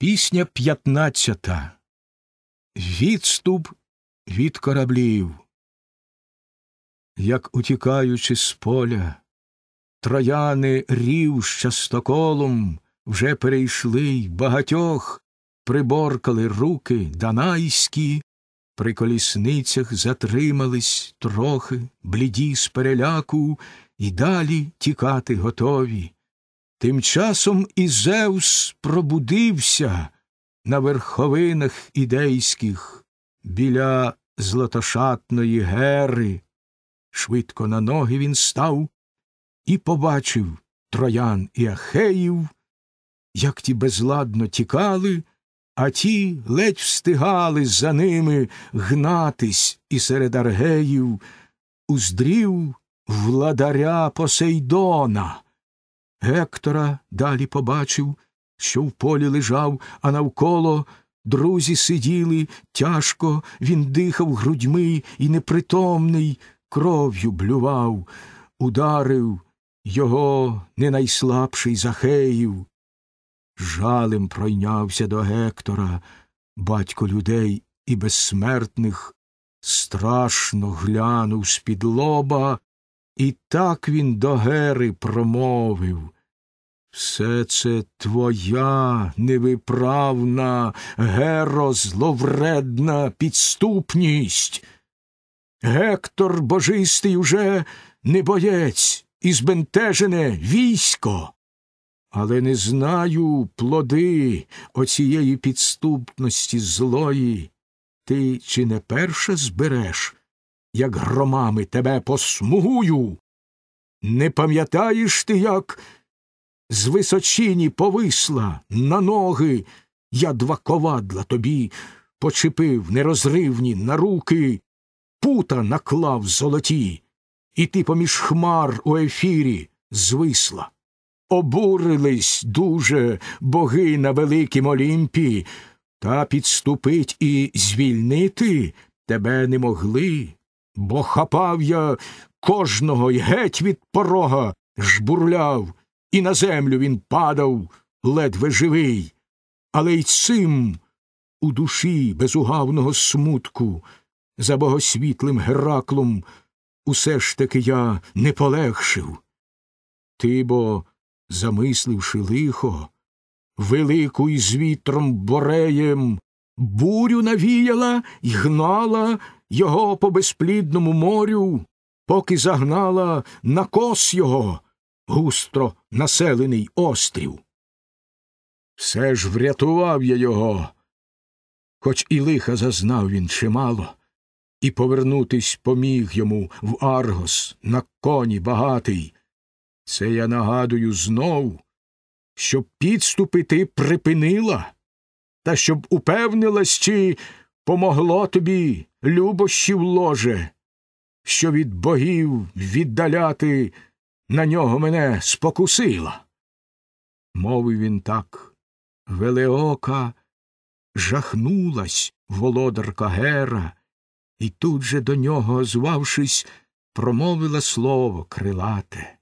Пісня п'ятнадцята Відступ від кораблів. Як утікаючи з поля, трояни рів щастоколом вже перейшли й багатьох, приборкали руки данайські, при колісницях затримались трохи, бліді з переляку, і далі тікати готові. Тим часом і Зевс пробудився на верховинах ідейських біля златошатної гери. Швидко на ноги він став і побачив троян і ахеїв, як ті безладно тікали, а ті ледь встигали за ними гнатись і серед аргеїв, уздрів владаря Посейдона. Гектора далі побачив, що в полі лежав, а навколо друзі сиділи тяжко, він дихав грудьми і непритомний, кров'ю блював, ударив його не найслабший Захеїв. Жалем пройнявся до Гектора, батько людей і безсмертних, страшно глянув з-під лоба, і так він до Гери промовив. Все це твоя невиправна, геро зловредна підступність. Гектор божистий уже не боєць і збентежене військо. Але не знаю плоди оцієї підступності злої. Ти чи не перше збереш, як громами тебе посмугую? Не пам'ятаєш ти, як з височині повисла на ноги, я два ковадла тобі почепив нерозривні на руки, пута наклав золоті, і ти поміж хмар у ефірі звисла. Обурились дуже боги на великім Олімпі, та підступить і звільнити тебе не могли, бо хапав я кожного й геть від порога жбурляв, і на землю він падав ледве живий, але й цим у душі безугавного смутку, за богосвітлим Гераклом, усе ж таки я не полегшив. Ти бо, замисливши лихо, велику із з вітром бореєм, бурю навіяла й гнала його по безплідному морю, поки загнала на кос його густро населений острів. Все ж врятував я його, хоч і лиха зазнав він чимало, і повернутись поміг йому в Аргос на коні багатий. Це я нагадую знов, щоб підступи ти припинила, та щоб упевнилась, чи помогло тобі любощів ложе, що від богів віддаляти на нього мене спокусила. Мовив він так. Велеока жахнулась володарка Гера, і тут же до нього, озвавшись, промовила слово крилате.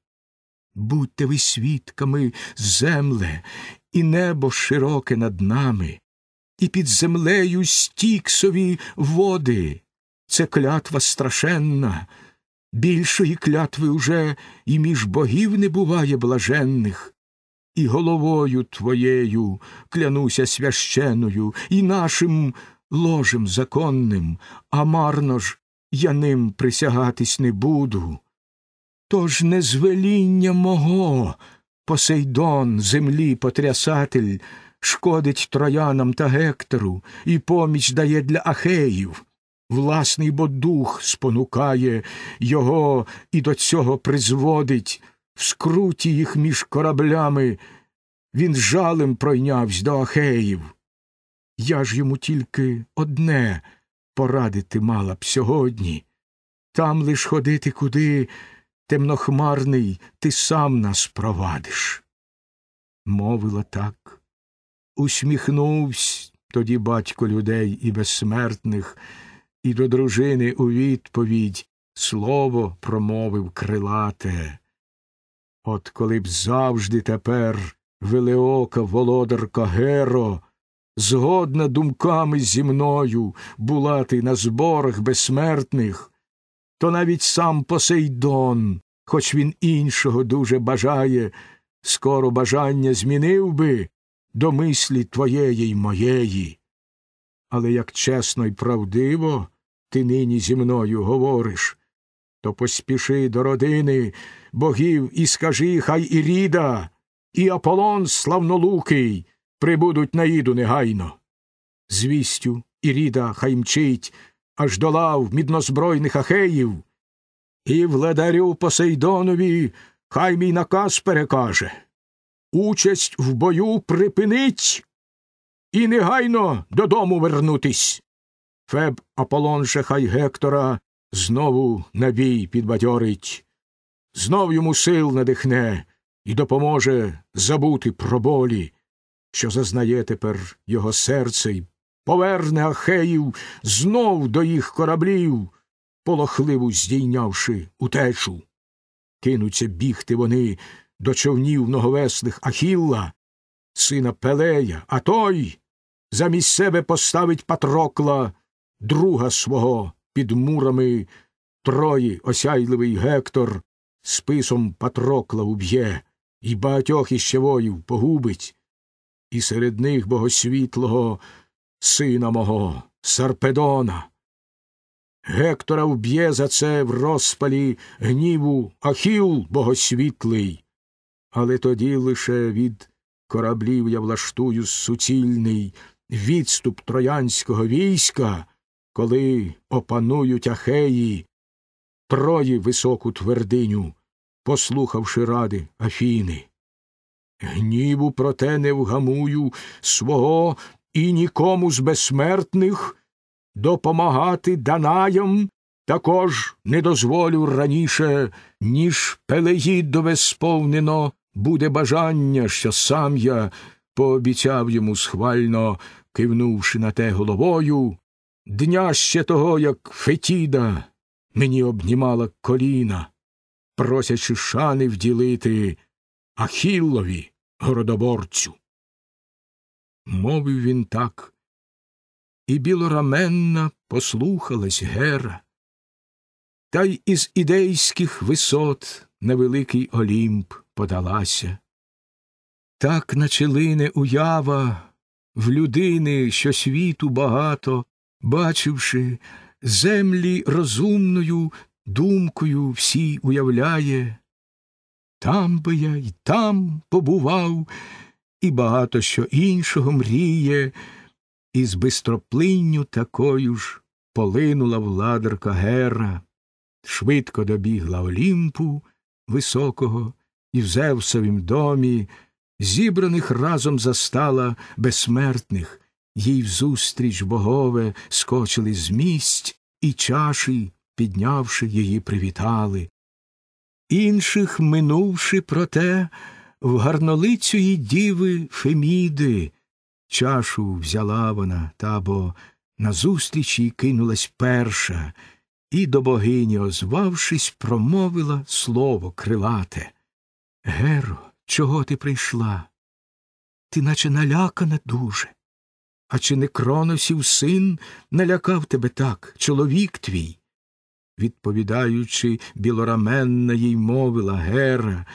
Будьте ви свідками земле, і небо широке над нами, і під землею стіксові води. Це клятва страшенна. Більшої клятви уже і між богів не буває блаженних. І головою твоєю клянуся священою, і нашим ложем законним, а марно ж я ним присягатись не буду. Тож не звеління мого, Посейдон, землі потрясатель, шкодить троянам та гектору, і поміч дає для ахеїв. Власний бо дух спонукає його і до цього призводить, в скруті їх між кораблями, він жалем пройнявсь до Ахеїв. Я ж йому тільки одне порадити мала б сьогодні. Там лиш ходити куди, темнохмарний, ти сам нас провадиш. Мовила так, усміхнувсь тоді батько людей і безсмертних і до дружини у відповідь слово промовив крилате. От коли б завжди тепер велеока володарка Геро, згодна думками зі мною була ти на зборах безсмертних, то навіть сам Посейдон, хоч він іншого дуже бажає, скоро бажання змінив би до мислі твоєї й моєї. Але як чесно й правдиво ти нині зі мною говориш, то поспіши до родини богів і скажи, хай і ріда, і Аполлон славнолукий прибудуть на Іду негайно. Звістю, Іріда хай мчить, аж до лав міднозбройних ахеїв, і владарю Посейдонові хай мій наказ перекаже участь в бою припинить і негайно додому вернутись. Феб Аполлонше хай Гектора знову на бій підбадьорить, знов йому сил надихне і допоможе забути про болі, що зазнає тепер його серце й поверне Ахеїв знов до їх кораблів, полохливу здійнявши утечу. Кинуться бігти вони до човнів многовеслих Ахілла, сина Пелея, а той замість себе поставить патрокла друга свого під мурами Трої осяйливий Гектор списом Патрокла уб'є і багатьох іще воїв погубить, і серед них богосвітлого сина мого, Сарпедона. Гектора вб'є за це в розпалі гніву Ахіл богосвітлий, але тоді лише від кораблів я влаштую суцільний відступ троянського війська коли опанують Ахеї, Трої високу твердиню, послухавши ради Афіни. Гніву, проте, не вгамую свого і нікому з безсмертних допомагати Данаям також не дозволю раніше, ніж Пелеїдове сповнено буде бажання, що сам я пообіцяв йому схвально кивнувши на те головою, Дня ще того, як Фетіда мені обнімала коліна, просячи шани вділити Ахіллові городоборцю. Мовив він так, і білораменна послухалась гера, та й із ідейських висот на великий Олімп подалася. Так начелине уява в людини, що світу багато бачивши, землі розумною думкою всі уявляє. Там би я й там побував, і багато що іншого мріє, і з бистроплинню такою ж полинула владарка Гера, швидко добігла Олімпу високого і в Зевсовім домі, зібраних разом застала безсмертних їй взустріч богове скочили з місць і чаші, піднявши її, привітали. Інших, минувши, проте, в гарнолицю й діви Феміди, чашу взяла вона та бо назустріч їй кинулась перша, і до богині, озвавшись, промовила слово крилате. Геро, чого ти прийшла? Ти наче налякана дуже. А чи не Кроносів син налякав тебе так, чоловік твій? Відповідаючи, білораменна їй мовила Гера,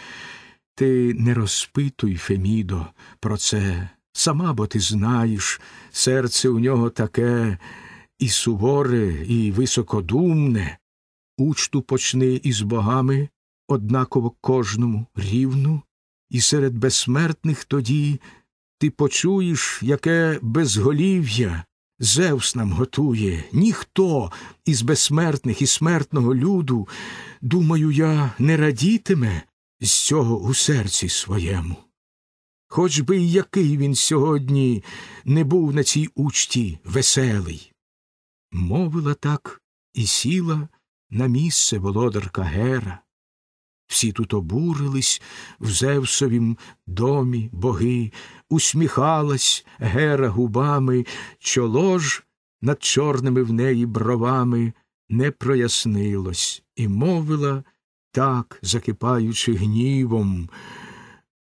ти не розпитуй, Фемідо, про це. Сама бо ти знаєш, серце у нього таке і суворе, і високодумне. Учту почни із богами, однаково кожному рівну, і серед безсмертних тоді ти почуєш, яке безголів'я Зевс нам готує, ніхто із безсмертних і смертного люду, думаю, я не радітиме з цього у серці своєму. Хоч би і який він сьогодні не був на цій учті веселий. Мовила так і сіла на місце володарка Гера. Всі тут обурились в Зевсовім домі боги, усміхалась гера губами, чоло ж над чорними в неї бровами не прояснилось, і мовила так, закипаючи гнівом.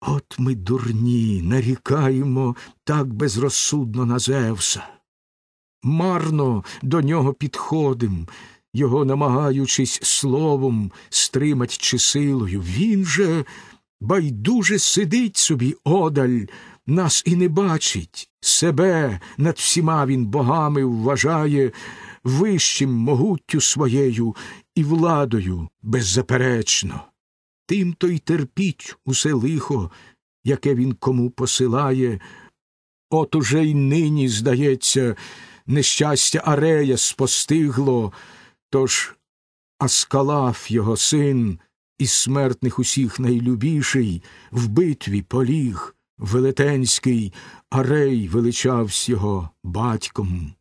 От ми, дурні, нарікаємо так безрозсудно на Зевса. Марно до нього підходим, його намагаючись словом стримать чи силою. Він же байдуже сидить собі одаль нас і не бачить, себе над всіма він богами вважає вищим могуттю своєю і владою беззаперечно. Тим то й терпіть усе лихо, яке він кому посилає. От уже й нині, здається, нещастя Арея спостигло, тож Аскалаф його син, із смертних усіх найлюбіший, в битві поліг. Велетенський, Арей величавсь його батьком.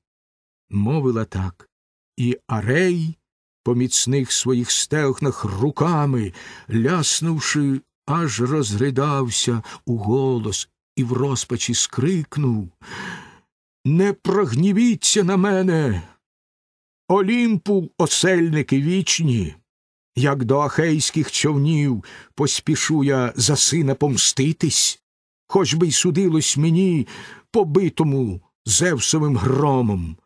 Мовила так, і Арей поміцних своїх стегнах руками, ляснувши, аж розридався у голос і в розпачі скрикнув Не прогнівіться на мене, Олімпу осельники вічні. Як до ахейських човнів поспішу я за сина помститись, хоч би й судилось мені, побитому зевсовим громом,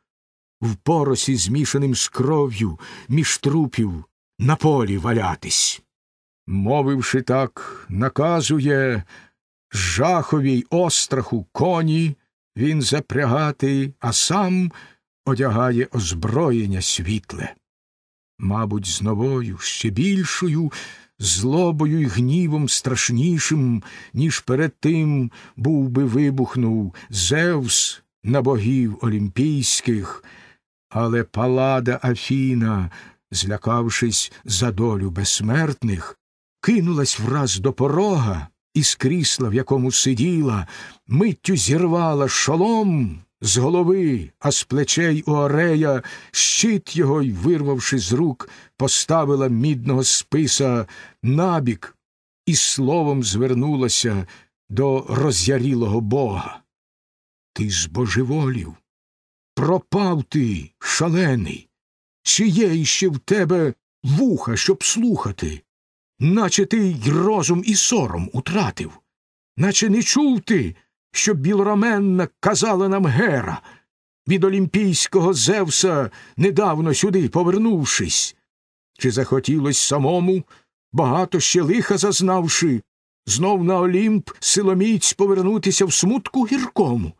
в поросі, змішаним з кров'ю, між трупів на полі валятись. Мовивши так, наказує жаховій остраху коні він запрягати, а сам одягає озброєння світле. Мабуть, з новою, ще більшою злобою і гнівом страшнішим, ніж перед тим був би вибухнув Зевс на богів олімпійських, але палада Афіна, злякавшись за долю безсмертних, кинулась враз до порога і з крісла, в якому сиділа, миттю зірвала шолом з голови, а з плечей у Орея, щит його й, вирвавши з рук, поставила мідного списа набік і словом звернулася до роз'ярілого бога. Ти ж божеволів. Пропав ти, шалений, чи є іще в тебе вуха, щоб слухати, наче ти й розум і сором утратив, наче не чув ти, що білораменна казала нам гера, від Олімпійського Зевса, недавно сюди повернувшись, чи захотілось самому, багато ще лиха зазнавши, знов на Олімп силоміць повернутися в смутку гіркому,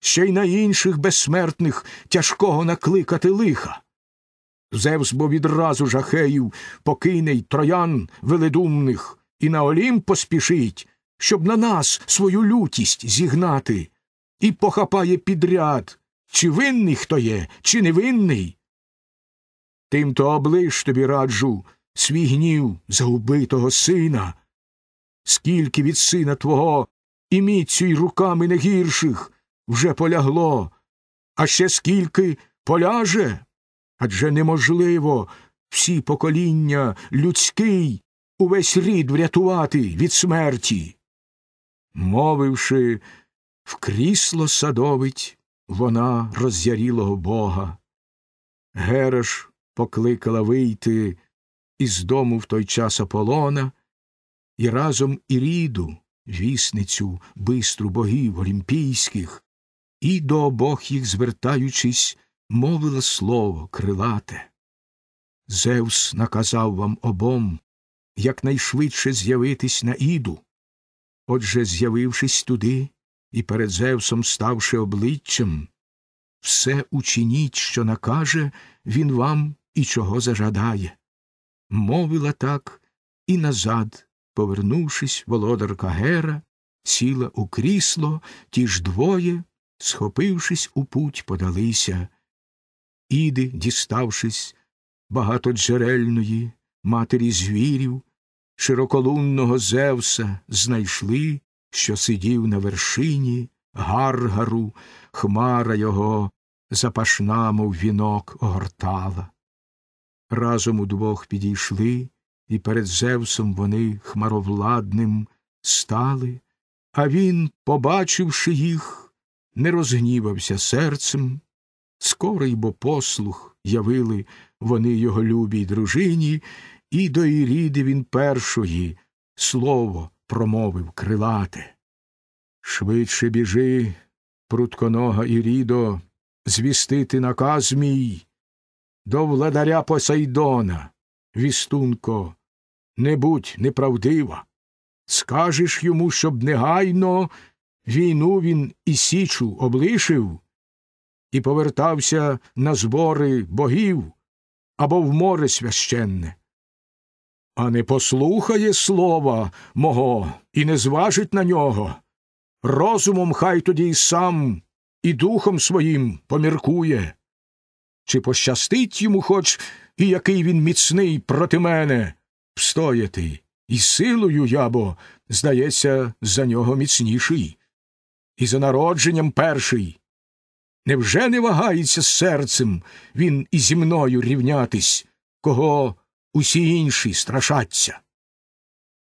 ще й на інших безсмертних тяжкого накликати лиха. Зевс бо відразу жахеїв покине й троян веледумних і на Олімп поспішить, щоб на нас свою лютість зігнати, і похапає підряд, чи винний хто є, чи невинний. Тим то облиш тобі раджу свій гнів загубитого сина, скільки від сина твого і міцю й руками не гірших вже полягло, а ще скільки поляже. Адже неможливо всі покоління людський увесь рід врятувати від смерті мовивши, в крісло садовить вона роз'ярілого бога. Гераш покликала вийти із дому в той час Аполлона і разом Іріду, вісницю, бистру богів олімпійських, і до обох їх, звертаючись, мовила слово крилате. Зевс наказав вам обом якнайшвидше з'явитись на іду, Отже, з'явившись туди і перед Зевсом ставши обличчям, все учиніть, що накаже, він вам і чого зажадає. Мовила так, і назад, повернувшись, володарка Гера, сіла у крісло, ті ж двоє, схопившись у путь, подалися. Іди, діставшись багатоджерельної матері звірів, широколунного Зевса знайшли, що сидів на вершині гаргару, хмара його запашна, мов вінок огортала. Разом удвох підійшли, і перед Зевсом вони хмаровладним стали, а він, побачивши їх, не розгнівався серцем. Скорий бо послух явили вони його любій дружині, і до Іріди він першої слово промовив крилате. Швидше біжи, прутконога Ірідо, звістити наказ мій, до владаря Посейдона, вістунко, не будь неправдива. Скажеш йому, щоб негайно війну він і січу облишив, і повертався на збори богів або в море священне а не послухає слова мого і не зважить на нього. Розумом хай тоді й сам і духом своїм поміркує. Чи пощастить йому хоч і який він міцний проти мене встояти, і силою я бо, здається, за нього міцніший, і за народженням перший. Невже не вагається з серцем він і зі мною рівнятись, кого усі інші страшаться.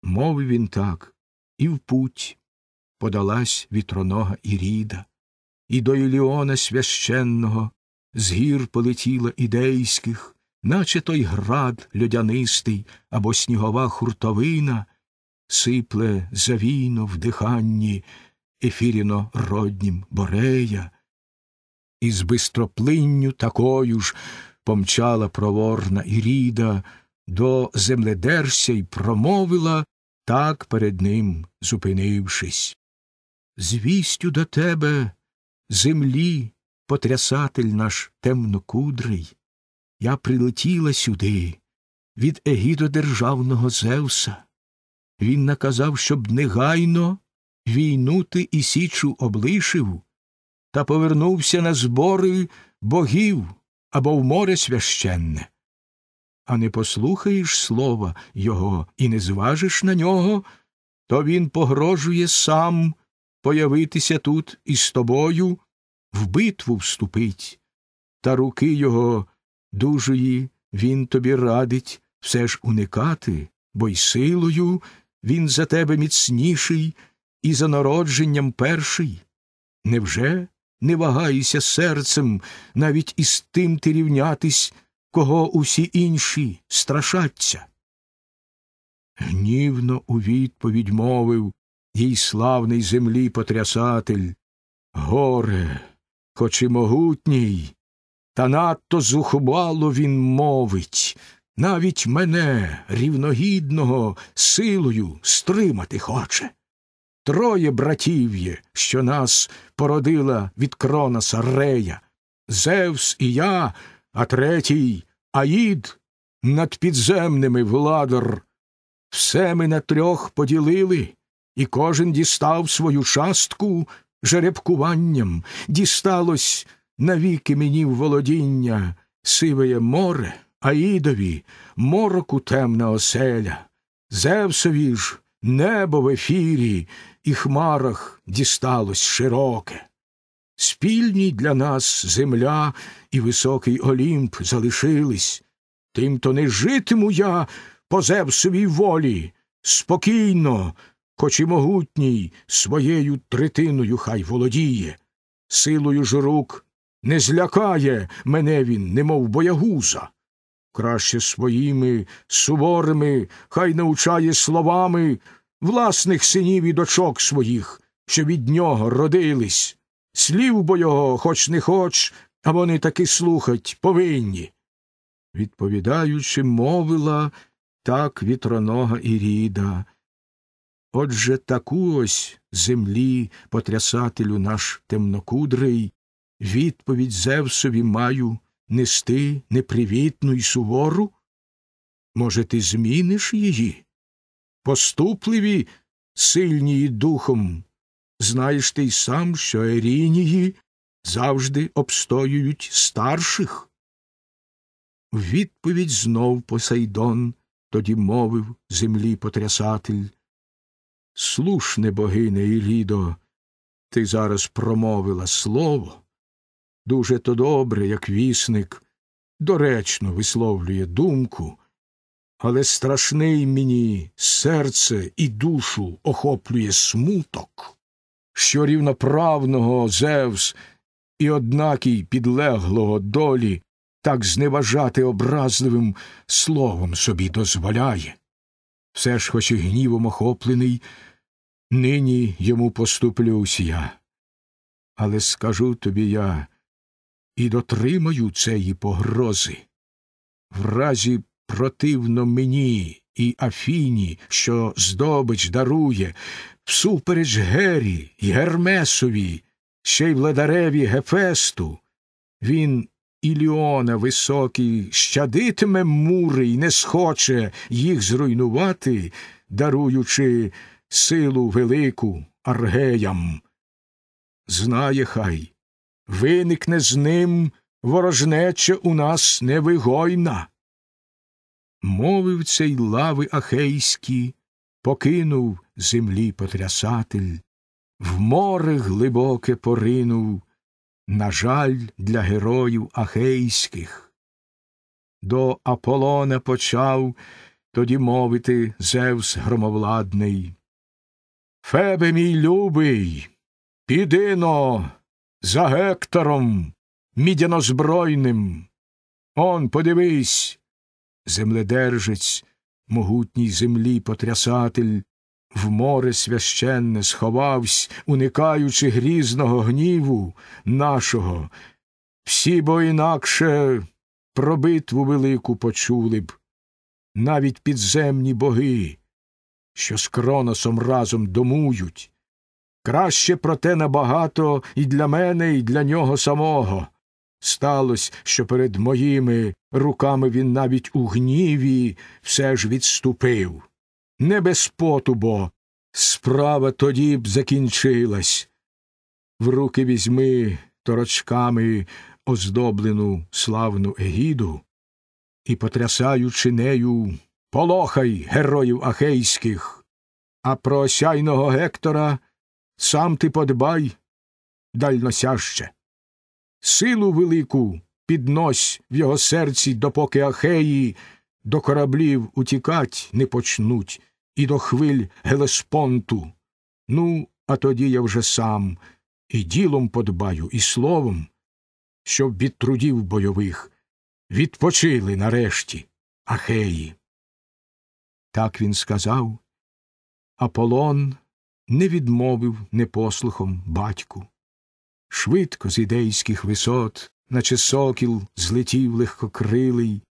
Мовив він так, і в путь подалась вітронога Іріда, і до Іліона священного з гір полетіла ідейських, наче той град льодянистий або снігова хуртовина, сипле завійно в диханні ефіріно роднім Борея, і з бистроплинню такою ж помчала проворна Іріда до земледерся й промовила, так перед ним зупинившись. Звістю до тебе, землі, потрясатель наш темнокудрий, я прилетіла сюди від егідодержавного Зевса. Він наказав, щоб негайно війну ти і січу облишив, та повернувся на збори богів або в море священне а не послухаєш слова його і не зважиш на нього, то він погрожує сам появитися тут із тобою, в битву вступить, та руки його дужої він тобі радить все ж уникати, бо й силою він за тебе міцніший і за народженням перший. Невже не вагайся серцем навіть із тим ти рівнятись, кого усі інші страшаться. Гнівно у відповідь мовив їй славний землі потрясатель. Горе, хоч і могутній, та надто зухвало він мовить, навіть мене, рівногідного, силою стримати хоче. Троє братів є, що нас породила від кронаса Рея. Зевс і я а третій Аїд над підземними владар. Все ми на трьох поділили, і кожен дістав свою частку жеребкуванням, дісталось навіки мені в володіння, сивеє море, Аїдові, мороку темна оселя, Зевсові ж небо в ефірі і хмарах дісталось широке спільні для нас земля і високий Олімп залишились, тимто не житиму я по Зевсовій волі, спокійно, хоч і могутній своєю третиною хай володіє, силою ж рук не злякає мене він, немов боягуза. Краще своїми суворими, хай научає словами власних синів і дочок своїх, що від нього родились. Слів бо його, хоч не хоч, а вони таки слухать повинні. Відповідаючи, мовила так вітронога Іріда. Отже таку ось землі потрясателю наш темнокудрий, відповідь Зевсові маю нести непривітну й сувору? Може, ти зміниш її? Поступливі, сильні духом, Знаєш ти й сам, що Ерінії завжди обстоюють старших. В відповідь знов Посейдон тоді мовив землі потрясатель. Слушне, богине Ілідо, ти зараз промовила слово. Дуже то добре, як вісник, доречно висловлює думку, але страшний мені серце і душу охоплює смуток що рівноправного Зевс і однакій підлеглого долі так зневажати образливим словом собі дозволяє. Все ж, хоч і гнівом охоплений, нині йому поступлюсь я. Але скажу тобі я і дотримаю цієї погрози. В разі противно мені і Афіні, що здобич дарує, всупереч Гері й Гермесові, ще й владареві Гефесту. Він Іліона високий щадитиме мури й не схоче їх зруйнувати, даруючи силу велику аргеям. Знає, хай, виникне з ним ворожнече у нас невигойна. Мовив цей лави ахейські, покинув землі потрясатель, в море глибоке поринув, на жаль, для героїв ахейських. До Аполлона почав тоді мовити Зевс громовладний. Фебе мій любий, підино за Гектором мідянозбройним. Он подивись, земледержець могутній землі потрясатель, в море священне сховавсь, уникаючи грізного гніву нашого. Всі бо інакше про битву велику почули б, навіть підземні боги, що з Кроносом разом домують. Краще про те набагато і для мене, і для нього самого. Сталось, що перед моїми руками він навіть у гніві все ж відступив. Не без поту, бо справа тоді б закінчилась. В руки візьми торочками оздоблену славну Егіду і, потрясаючи нею, полохай героїв ахейських, а про осяйного Гектора сам ти подбай дальносяще силу велику піднось в його серці, допоки Ахеї до кораблів утікать не почнуть, і до хвиль Гелеспонту. Ну, а тоді я вже сам і ділом подбаю, і словом, щоб від трудів бойових відпочили нарешті Ахеї. Так він сказав. Аполлон не відмовив непослухом батьку швидко з ідейських висот, наче сокіл злетів легкокрилий,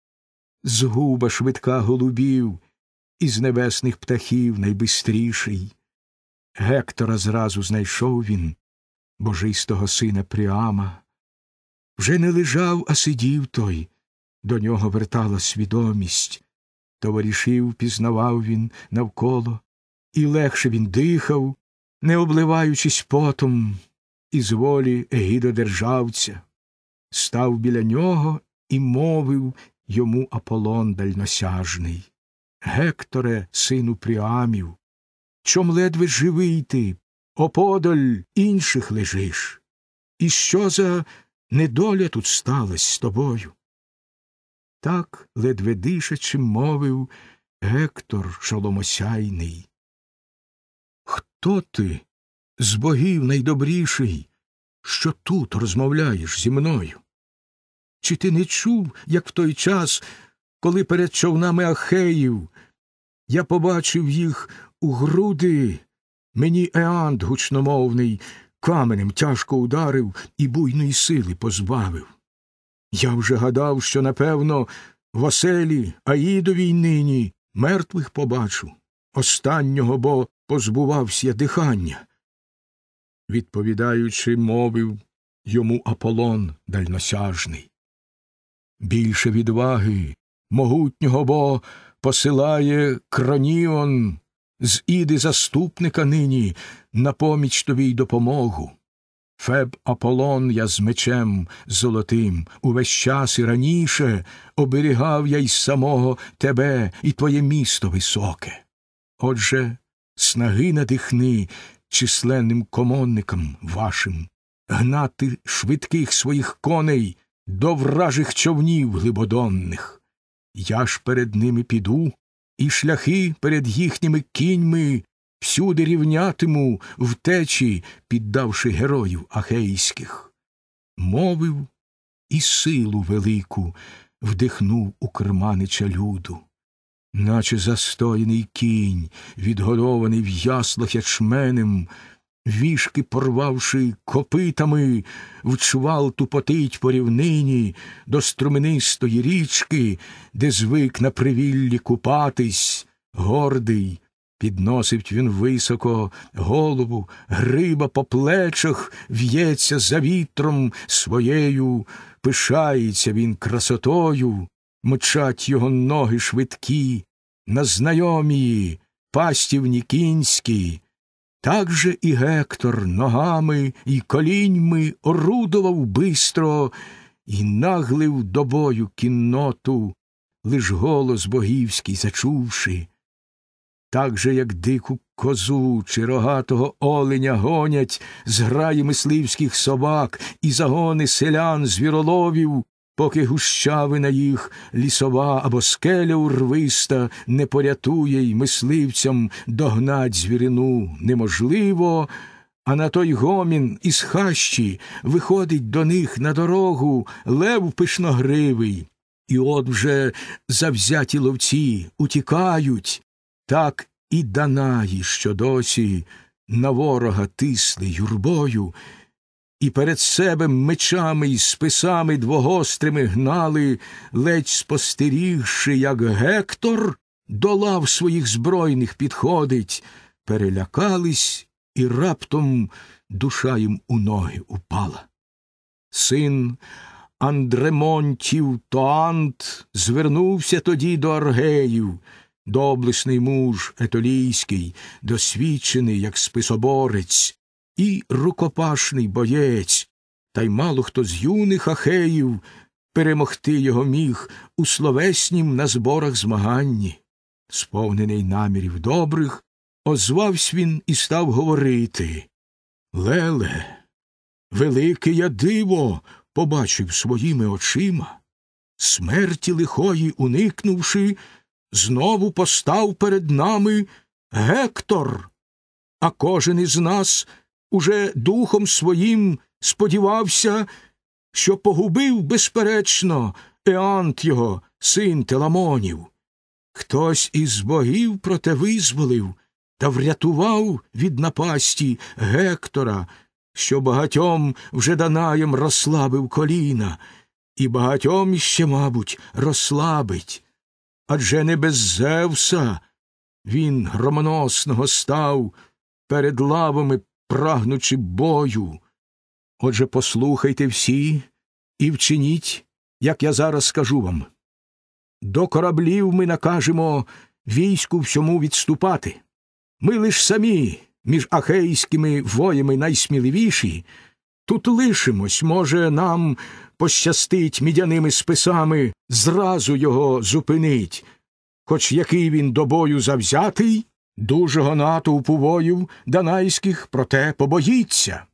згуба швидка голубів, із небесних птахів найбистріший. Гектора зразу знайшов він, божистого сина Пріама. Вже не лежав, а сидів той, до нього вертала свідомість. Товаришів пізнавав він навколо, і легше він дихав, не обливаючись потом із волі егідодержавця, став біля нього і мовив йому Аполлон дальносяжний. Гекторе, сину Пріамів, чом ледве живий ти, оподаль інших лежиш. І що за недоля тут сталась з тобою? Так ледве дишачи мовив Гектор шоломосяйний. Хто ти, з богів найдобріший, що тут розмовляєш зі мною? Чи ти не чув, як в той час, коли перед човнами Ахеїв я побачив їх у груди, мені Еант гучномовний, каменем тяжко ударив і буйної сили позбавив? Я вже гадав, що, напевно, в оселі Аїдовій нині мертвих побачу. Останнього бо позбувався дихання відповідаючи, мовив йому Аполлон дальносяжний. Більше відваги, могутнього бо посилає Кроніон з іди заступника нині на поміч тобі й допомогу. Феб Аполлон я з мечем золотим увесь час і раніше оберігав я й самого тебе і твоє місто високе. Отже, снаги надихни численним комонникам вашим, гнати швидких своїх коней до вражих човнів глибодонних. Я ж перед ними піду, і шляхи перед їхніми кіньми всюди рівнятиму втечі, піддавши героїв ахейських. Мовив і силу велику вдихнув у керманича люду наче застояний кінь, відгодований в яслах ячменем, вішки порвавши копитами, в чвал тупотить по рівнині до струменистої річки, де звик на привіллі купатись, гордий. Підносить він високо голову, гриба по плечах, в'ється за вітром своєю, пишається він красотою мчать його ноги швидкі, на знайомії, пастівні кінські, так же і Гектор ногами і коліньми орудував бистро і наглив до бою кінноту, лиш голос богівський зачувши. Так же, як дику козу чи рогатого оленя гонять зграї мисливських собак і загони селян звіроловів, поки гущавина їх лісова або скеля урвиста не порятує й мисливцям догнать звірину неможливо, а на той гомін із хащі виходить до них на дорогу лев пишногривий. І от вже завзяті ловці утікають, так і Данаї, що досі на ворога тисли юрбою. І перед себе мечами й списами двогострими гнали, ледь спостерігши, як Гектор до лав своїх збройних підходить, перелякались, і раптом душа їм у ноги упала. Син Андремонтів Тоант звернувся тоді до Аргеїв, доблесний муж Етолійський, досвідчений, як списоборець і рукопашний боєць, та й мало хто з юних ахеїв перемогти його міг у словеснім на зборах змаганні. Сповнений намірів добрих, озвавсь він і став говорити. Леле, велике я диво побачив своїми очима. Смерті лихої уникнувши, знову постав перед нами Гектор, а кожен із нас уже духом своїм сподівався, що погубив, безперечно, Еант його, син Теламонів. Хтось із богів проте визволив та врятував від напасті Гектора, що багатьом вже Данаєм розслабив коліна, і багатьом ще, мабуть, розслабить. Адже не без Зевса він громоносного став перед лавами прагнучи бою. Отже, послухайте всі і вчиніть, як я зараз скажу вам. До кораблів ми накажемо війську всьому відступати. Ми лиш самі, між ахейськими воями найсміливіші, тут лишимось, може, нам пощастить мідяними списами, зразу його зупинить, хоч який він до бою завзятий, дужого натовпу воїв данайських, проте побоїться.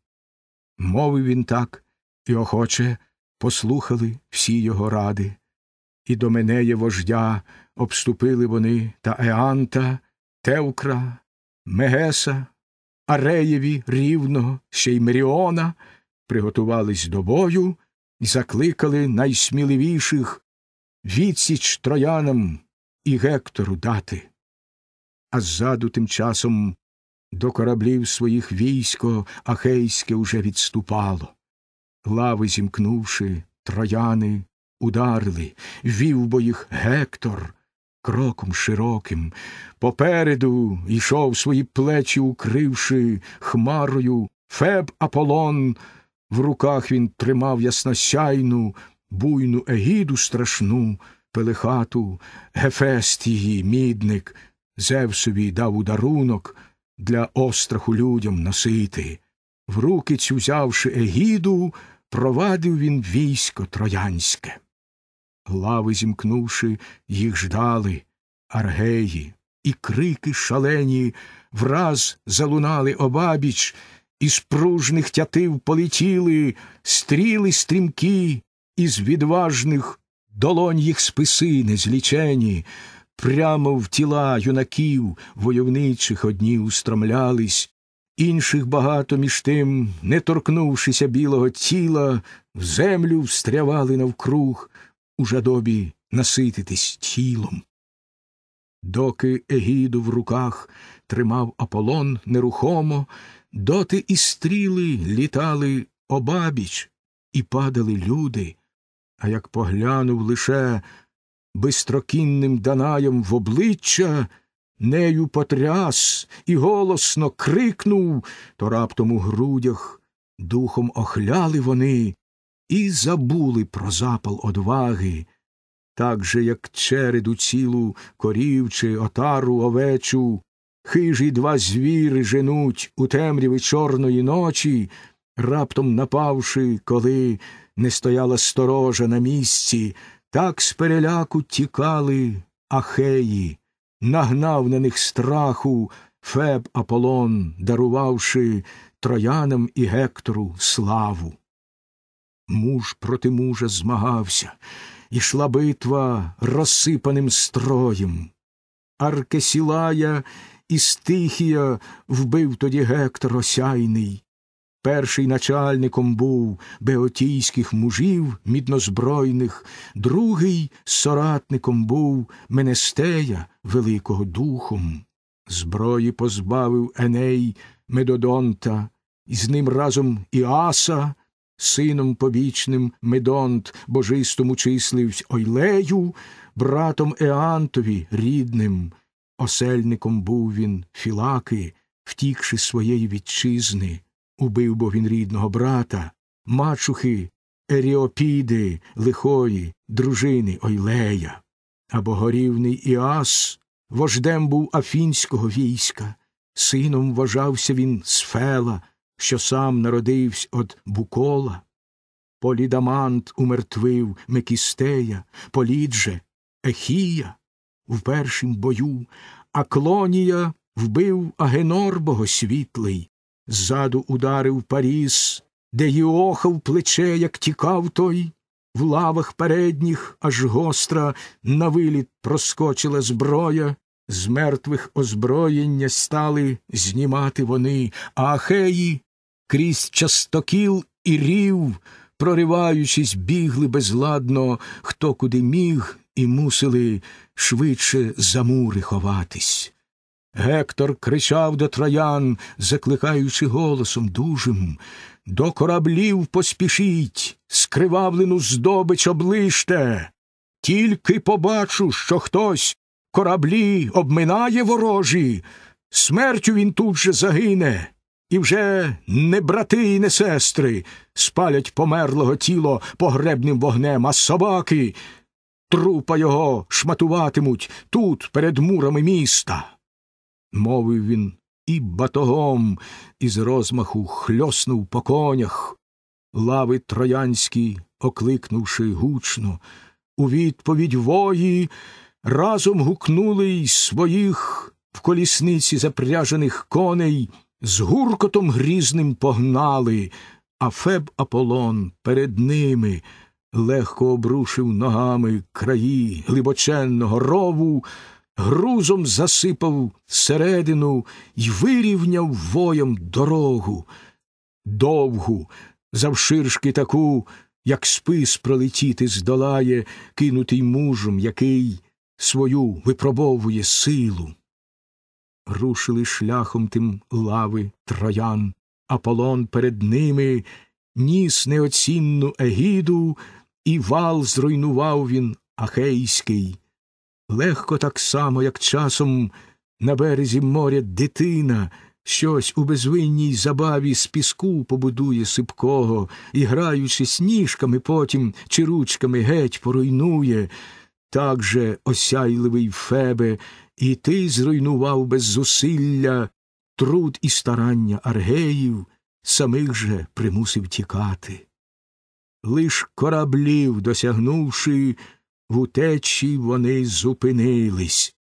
Мовив він так і охоче послухали всі його ради. І до Менеє вождя обступили вони та Еанта, Тевкра, Мегеса, Ареєві Рівного, ще й Меріона, приготувались до бою і закликали найсміливіших відсіч троянам і Гектору дати а ззаду тим часом до кораблів своїх військо ахейське уже відступало. Лави зімкнувши, трояни ударили, вів бо їх Гектор. Кроком широким, попереду йшов свої плечі, укривши хмарою, Феб Аполлон, в руках він тримав ясносяйну, буйну егіду страшну, пелехату, Гефест її, мідник, Зевсові дав ударунок для остраху людям носити. В руки цю взявши Егіду, провадив він військо троянське. Лави зімкнувши, їх ждали аргеї, і крики шалені враз залунали обабіч, із пружних тятив полетіли стріли стрімкі, із відважних долонь їх списи незлічені прямо в тіла юнаків войовничих одні устромлялись, інших багато між тим, не торкнувшися білого тіла, в землю встрявали навкруг у жадобі насититись тілом. Доки Егіду в руках тримав Аполлон нерухомо, доти і стріли літали обабіч, і падали люди, а як поглянув лише бистрокінним Данаєм в обличчя, нею потряс і голосно крикнув, то раптом у грудях духом охляли вони і забули про запал одваги, так же, як череду цілу корів чи отару овечу, хижі два звіри женуть у темряві чорної ночі, раптом напавши, коли не стояла сторожа на місці. Так з переляку тікали ахеї, нагнав на них страху Феб Аполлон, дарувавши троянам і Гектору славу. Муж проти мужа змагався, ішла битва розсипаним строєм. Аркесілая і стихія вбив тоді Гектор осяйний, Перший начальником був беотійських мужів міднозбройних, другий соратником був Менестея, Великого Духом. Зброї позбавив Еней Медодонта, і з ним разом Іаса, сином побічним Медонт, божистому числивсь Ойлею, братом Еантові рідним. Осельником був він Філаки, втікши своєї вітчизни. Убив бо він рідного брата, мачухи, Еріопіди, лихої, дружини Ойлея, а богорівний Іас вождем був афінського війська, сином вважався він Сфела, що сам народився від Букола. Полідамант умертвив Мекістея, Полідже, Ехія в першім бою, а Клонія вбив Агенор богосвітлий, ззаду ударив Паріс, де в плече, як тікав той, в лавах передніх аж гостра на виліт проскочила зброя, з мертвих озброєння стали знімати вони, а ахеї крізь частокіл і рів, прориваючись, бігли безладно, хто куди міг, і мусили швидше за мури ховатись. Гектор кричав до троян, закликаючи голосом дужим До кораблів поспішіть, скривавлену здобич облиште. Тільки побачу, що хтось кораблі обминає ворожі, смертю він тут же загине. І вже не брати і не сестри спалять померлого тіло погребним вогнем, а собаки. Трупа його шматуватимуть тут, перед мурами міста мовив він, і батогом із розмаху хльоснув по конях. Лави троянські, окликнувши гучно, у відповідь вої, разом гукнули й своїх в колісниці запряжених коней, з гуркотом грізним погнали, а Феб Аполлон перед ними легко обрушив ногами краї глибоченного рову, грузом засипав середину і вирівняв воєм дорогу, довгу, завширшки таку, як спис пролетіти здолає, кинутий мужем, який свою випробовує силу. Рушили шляхом тим лави троян, Аполлон перед ними ніс неоцінну егіду, і вал зруйнував він ахейський легко так само, як часом на березі моря дитина щось у безвинній забаві з піску побудує сипкого і, граючи сніжками потім чи ручками геть поруйнує, так же осяйливий Фебе, і ти зруйнував без зусилля труд і старання аргеїв, самих же примусив тікати. Лиш кораблів досягнувши, в утечі вони зупинились,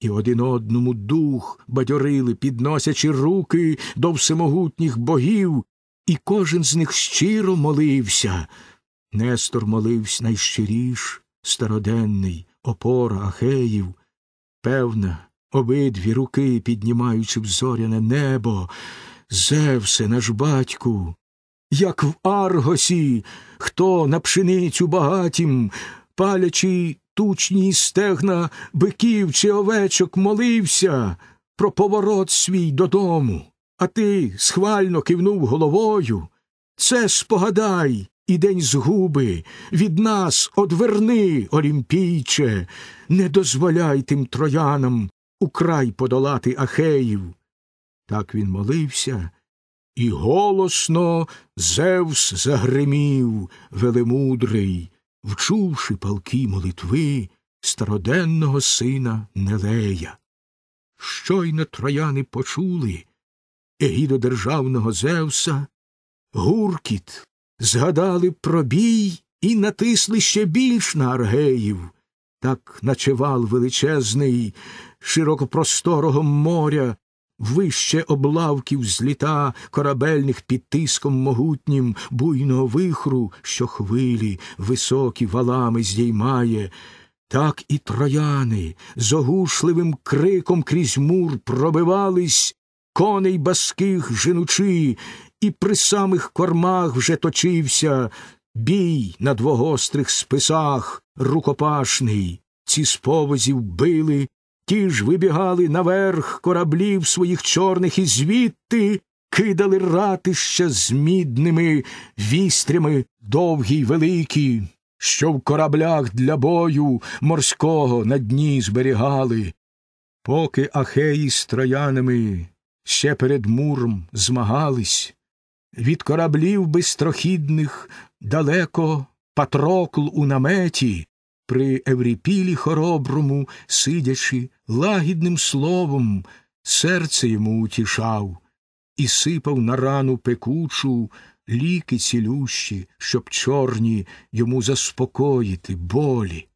і один одному дух бадьорили, підносячи руки до всемогутніх богів, і кожен з них щиро молився. Нестор молився найщиріш, староденний, опора Ахеїв, певна, обидві руки, піднімаючи в зоряне небо, Зевсе наш батьку, як в Аргосі, хто на пшеницю багатім палячи й тучні стегна биків чи овечок, молився про поворот свій додому. А ти схвально кивнув головою. Це спогадай і день згуби, від нас одверни, Олімпійче, не дозволяй тим троянам украй подолати Ахеїв. Так він молився, і голосно Зевс загримів велемудрий вчувши палки молитви староденного сина Нелея. Щойно трояни почули егідо державного Зевса, гуркіт, згадали про бій і натисли ще більш на аргеїв, так наче вал величезний, широкопросторого моря Вище облавків зліта корабельних під тиском могутнім буйного вихру, що хвилі високі валами здіймає, так і трояни з огушливим криком крізь мур пробивались, коней баских женучи, і при самих кормах вже точився бій на двогострих списах рукопашний. Ці сповозів били, Ті ж вибігали наверх кораблів своїх чорних і звідти кидали ратища з мідними вістрями довгі й великі, що в кораблях для бою морського на дні зберігали. Поки ахеї з троянами ще перед муром змагались, від кораблів бистрохідних далеко патрокл у наметі при Евріпілі хороброму, сидячи, лагідним словом, серце йому утішав і сипав на рану пекучу ліки цілющі, щоб чорні йому заспокоїти болі.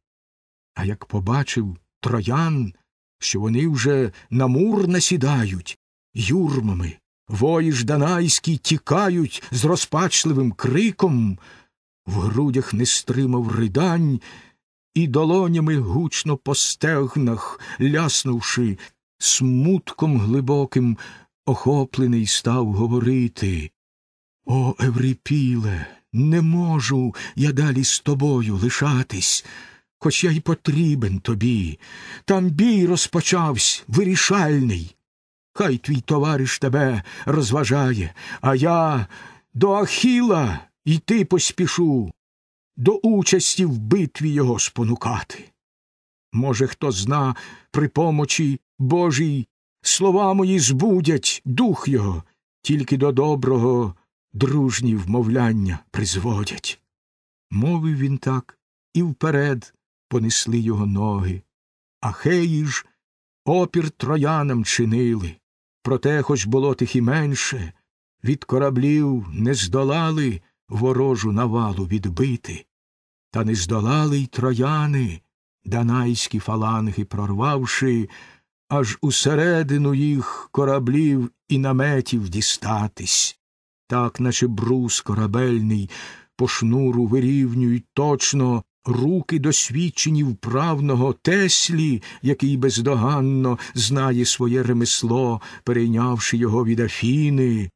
А як побачив троян, що вони вже на мур насідають юрмами, вої данайські тікають з розпачливим криком, в грудях не стримав ридань і долонями гучно по стегнах, ляснувши, смутком глибоким, охоплений став говорити. О, Еврипіле, не можу я далі з тобою лишатись, хоч я й потрібен тобі. Там бій розпочався, вирішальний. Хай твій товариш тебе розважає, а я до Ахіла йти поспішу до участі в битві його спонукати. Може, хто зна, при помочі Божій слова мої збудять дух його, тільки до доброго дружні вмовляння призводять. Мовив він так, і вперед понесли його ноги. Ахеї ж опір троянам чинили. Проте, хоч було тих і менше, від кораблів не здолали ворожу навалу відбити. Та не здолали й трояни, данайські фаланги прорвавши, аж усередину їх кораблів і наметів дістатись, так, наче брус корабельний, по шнуру вирівнюють точно руки досвідчені вправного Теслі, який бездоганно знає своє ремесло, перейнявши його від Афіни.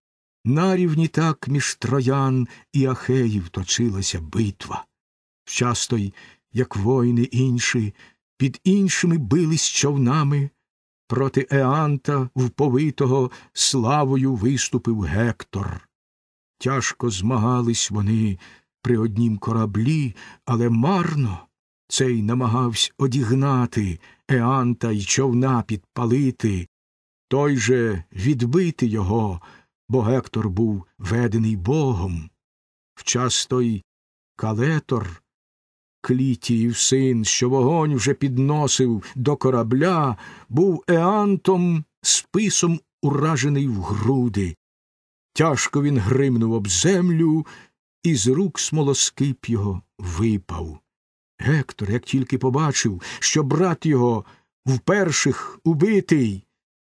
Нарівні так між троян і ахеїв точилася битва. Часто й, як воїни інші, під іншими бились човнами, проти Еанта, вповитого славою виступив Гектор. Тяжко змагались вони при однім кораблі, але марно цей намагавсь одігнати Еанта й човна підпалити, той же відбити його, бо Гектор був ведений богом. Вчас той калетор Клітіїв син, що вогонь вже підносив до корабля, був Еантом списом уражений в груди. Тяжко він гримнув об землю, і з рук смолоскип його випав. Гектор, як тільки побачив, що брат його вперших убитий,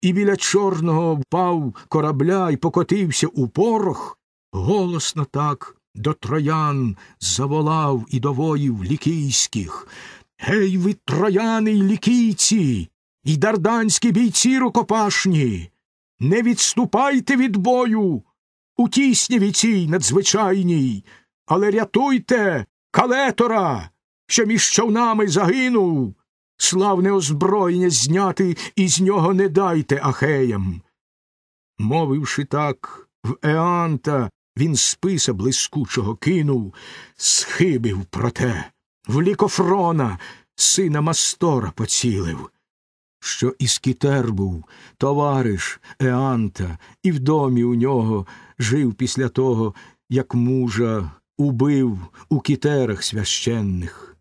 і біля чорного впав корабля і покотився у порох, голосно так до троян заволав і до воїв лікійських. Гей, ви, трояни й лікійці, і дарданські бійці рукопашні. Не відступайте від бою у тісніві цій надзвичайній, але рятуйте калетора, що між човнами загинув. Славне озброєння зняти із нього не дайте ахеям. Мовивши так, в Еанта він списа блискучого кинув, схибив проте, в лікофрона сина Мастора поцілив, що і був товариш Еанта, і в домі у нього жив після того, як мужа убив у кітерах священних.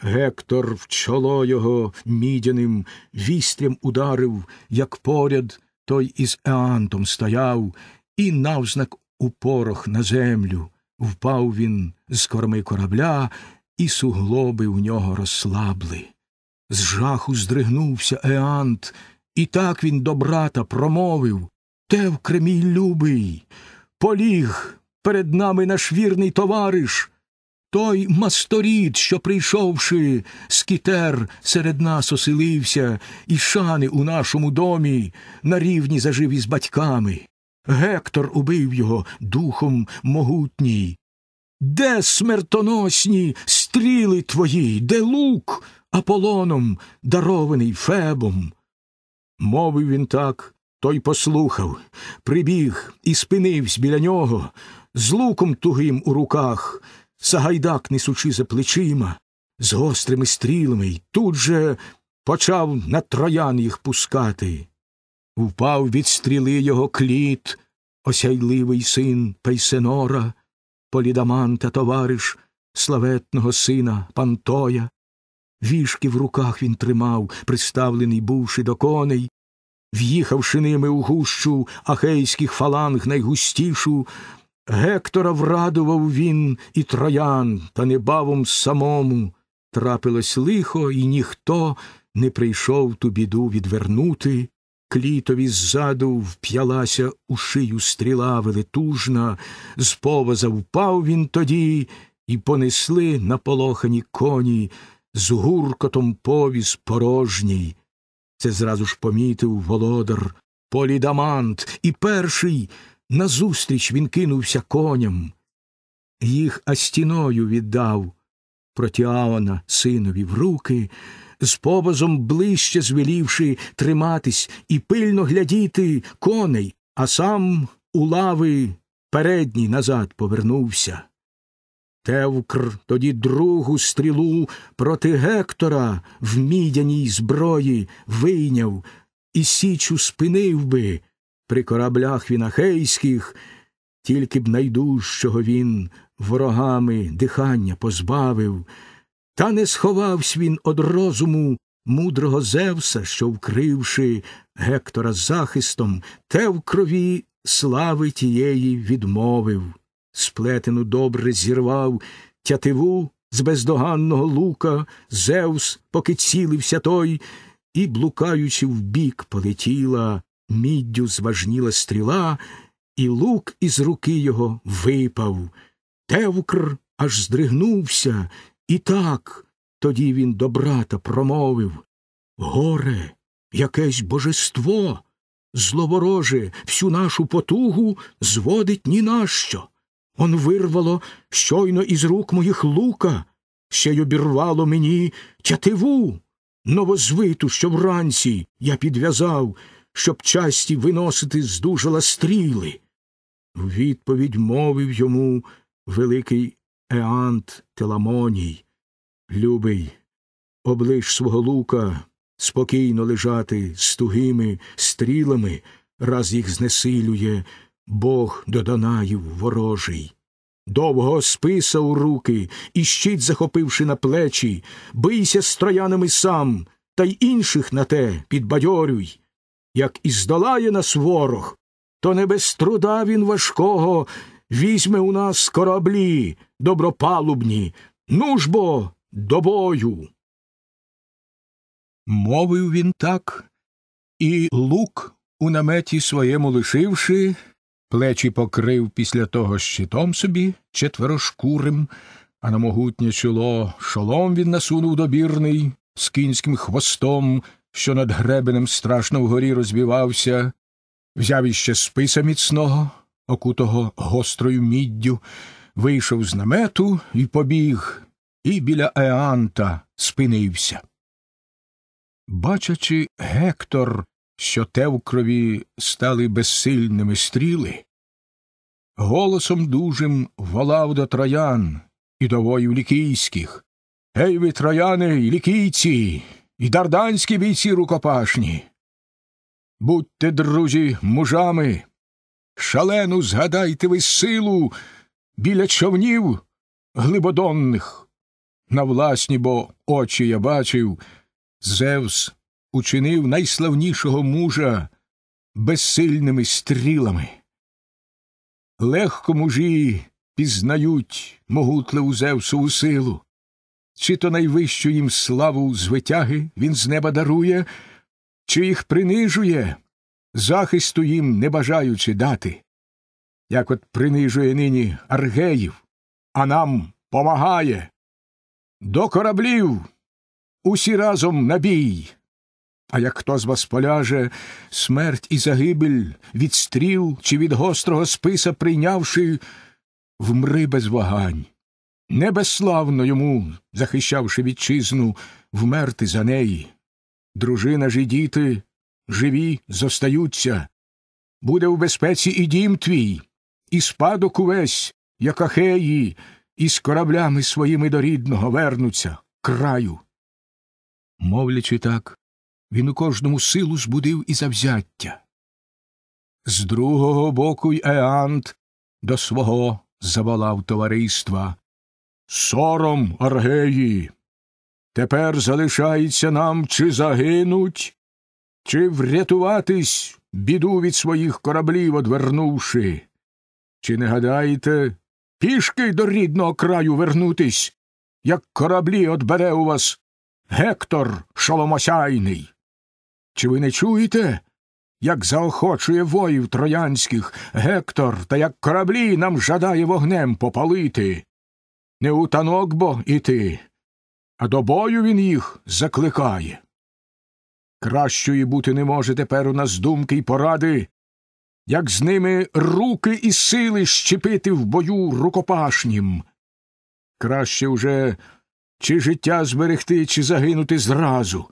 Гектор в чоло його мідяним вістрям ударив, як поряд той із Еантом стояв, і навзнак у порох на землю, впав він з корми корабля, і суглоби у нього розслабли. З жаху здригнувся Еант, і так він до брата промовив Те в кремій любий, поліг перед нами наш вірний товариш. Той масторіт, що, прийшовши, скітер серед нас оселився, і шани у нашому домі на рівні зажив із батьками. Гектор убив його духом могутній. Де смертоносні стріли твої, де лук Аполлоном, дарований Фебом? Мовив він так, той послухав, прибіг і спинивсь біля нього, з луком тугим у руках, сагайдак несучи за плечима, з гострими стрілами, й тут же почав на троян їх пускати. Впав від стріли його кліт, осяйливий син Пейсенора, Полідаман та товариш славетного сина Пантоя. Вішки в руках він тримав, приставлений бувши до коней, в'їхавши ними у гущу ахейських фаланг найгустішу, Гектора врадував він і троян, та небавом самому трапилось лихо, і ніхто не прийшов ту біду відвернути. Клітові ззаду вп'ялася у шию стріла велетужна, з повоза впав він тоді, і понесли на полохані коні з гуркотом повіз порожній. Це зразу ж помітив володар Полідамант, і перший назустріч він кинувся коням. Їх астіною віддав протіаона синові в руки з повозом ближче звелівши триматись і пильно глядіти коней, а сам у лави передній назад повернувся. Тевкр тоді другу стрілу проти Гектора в мідяній зброї вийняв і січу спинив би при кораблях вінахейських, тільки б найдужчого він ворогами дихання позбавив. Та не сховавсь він од розуму мудрого Зевса, що, вкривши Гектора захистом, те в крові слави тієї відмовив, сплетену добре зірвав тятиву з бездоганного лука, Зевс, поки цілився той, і, блукаючи вбік, полетіла, міддю зважніла стріла, і лук із руки його випав. Тевкр аж здригнувся і так тоді він до брата промовив Горе, якесь божество, зловороже, всю нашу потугу зводить ні на що. Он вирвало щойно із рук моїх лука, ще й обірвало мені тятиву, новозвиту, що вранці я підв'язав, щоб часті виносити здужала стріли. В відповідь мовив йому великий Еант Теламоній, любий, облиш свого лука спокійно лежати з тугими стрілами, раз їх знесилює Бог до Данаїв ворожий. Довго списа у руки і щит захопивши на плечі, бийся з троянами сам, та й інших на те підбадьорюй. Як і здолає нас ворог, то не без труда він важкого візьме у нас кораблі добропалубні. Ну ж бо до бою. Мовив він так, і лук, у наметі своєму лишивши, плечі покрив після того щитом собі четверошкурим, а на могутнє чоло шолом він насунув добірний з кінським хвостом, що над гребенем страшно вгорі розбивався, взяв іще списа міцного, окутого гострою міддю, вийшов з намету і побіг, і біля Еанта спинився. Бачачи Гектор, що тевкрові стали безсильними стріли, голосом дужим волав до троян і до воїв лікійських. Ей ви, трояни, і лікійці, і дарданські бійці рукопашні. Будьте, друзі, мужами, Шалену згадайте ви силу біля човнів глибодонних. На власні, бо очі я бачив, Зевс учинив найславнішого мужа безсильними стрілами. Легко мужі пізнають могутливу Зевсову силу, чи то найвищу їм славу звитяги він з неба дарує, чи їх принижує захисту їм не бажаючи дати, як от принижує нині аргеїв, а нам помагає. До кораблів усі разом набій. А як хто з вас поляже смерть і загибель від стріл чи від гострого списа прийнявши, вмри без вагань. Небезславно йому, захищавши вітчизну, вмерти за неї. Дружина ж і діти живі зостаються, буде в безпеці і дім твій, і спадок увесь, як ахеї, і з кораблями своїми до рідного вернуться краю. Мовлячи так, він у кожному силу збудив і завзяття. З другого боку й Еант до свого заволав товариства. Сором, Аргеї! Тепер залишається нам, чи загинуть, чи врятуватись біду від своїх кораблів, одвернувши? Чи не гадаєте пішки до рідного краю вернутись, як кораблі отбере у вас Гектор шоломосяйний? Чи ви не чуєте, як заохочує воїв троянських Гектор та як кораблі нам жадає вогнем попалити? Не у танок бо іти, а до бою він їх закликає. Кращої бути не може тепер у нас думки й поради, як з ними руки і сили щепити в бою рукопашнім. Краще уже чи життя зберегти, чи загинути зразу,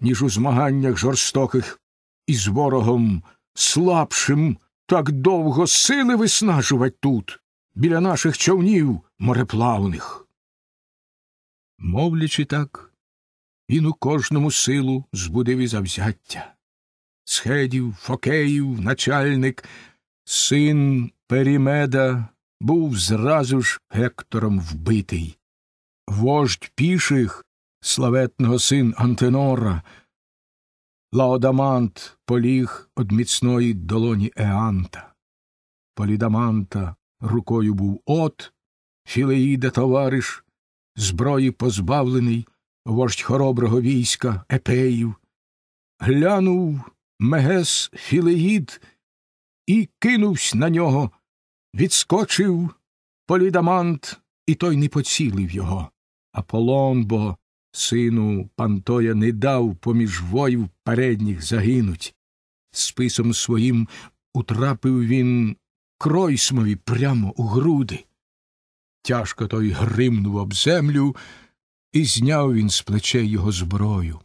ніж у змаганнях жорстоких і з ворогом слабшим так довго сили виснажувати тут, біля наших човнів мореплавних. Мовлячи так, він у кожному силу збудив і завзяття. Схедів, Фокеїв, начальник, син Перімеда, був зразу ж Гектором вбитий. Вождь піших, славетного син Антенора, Лаодамант поліг од міцної долоні Еанта. Полідаманта рукою був от, Філеїда товариш, зброї позбавлений, вождь хороброго війська, епеїв, глянув Мегес Філеїд і кинувсь на нього, відскочив полідамант, і той не поцілив його. А Поломбо, сину Пантоя, не дав поміж воїв передніх загинуть. Списом своїм утрапив він кройсмові прямо у груди. Тяжко той гримнув об землю. І зняв він з плече його зброю,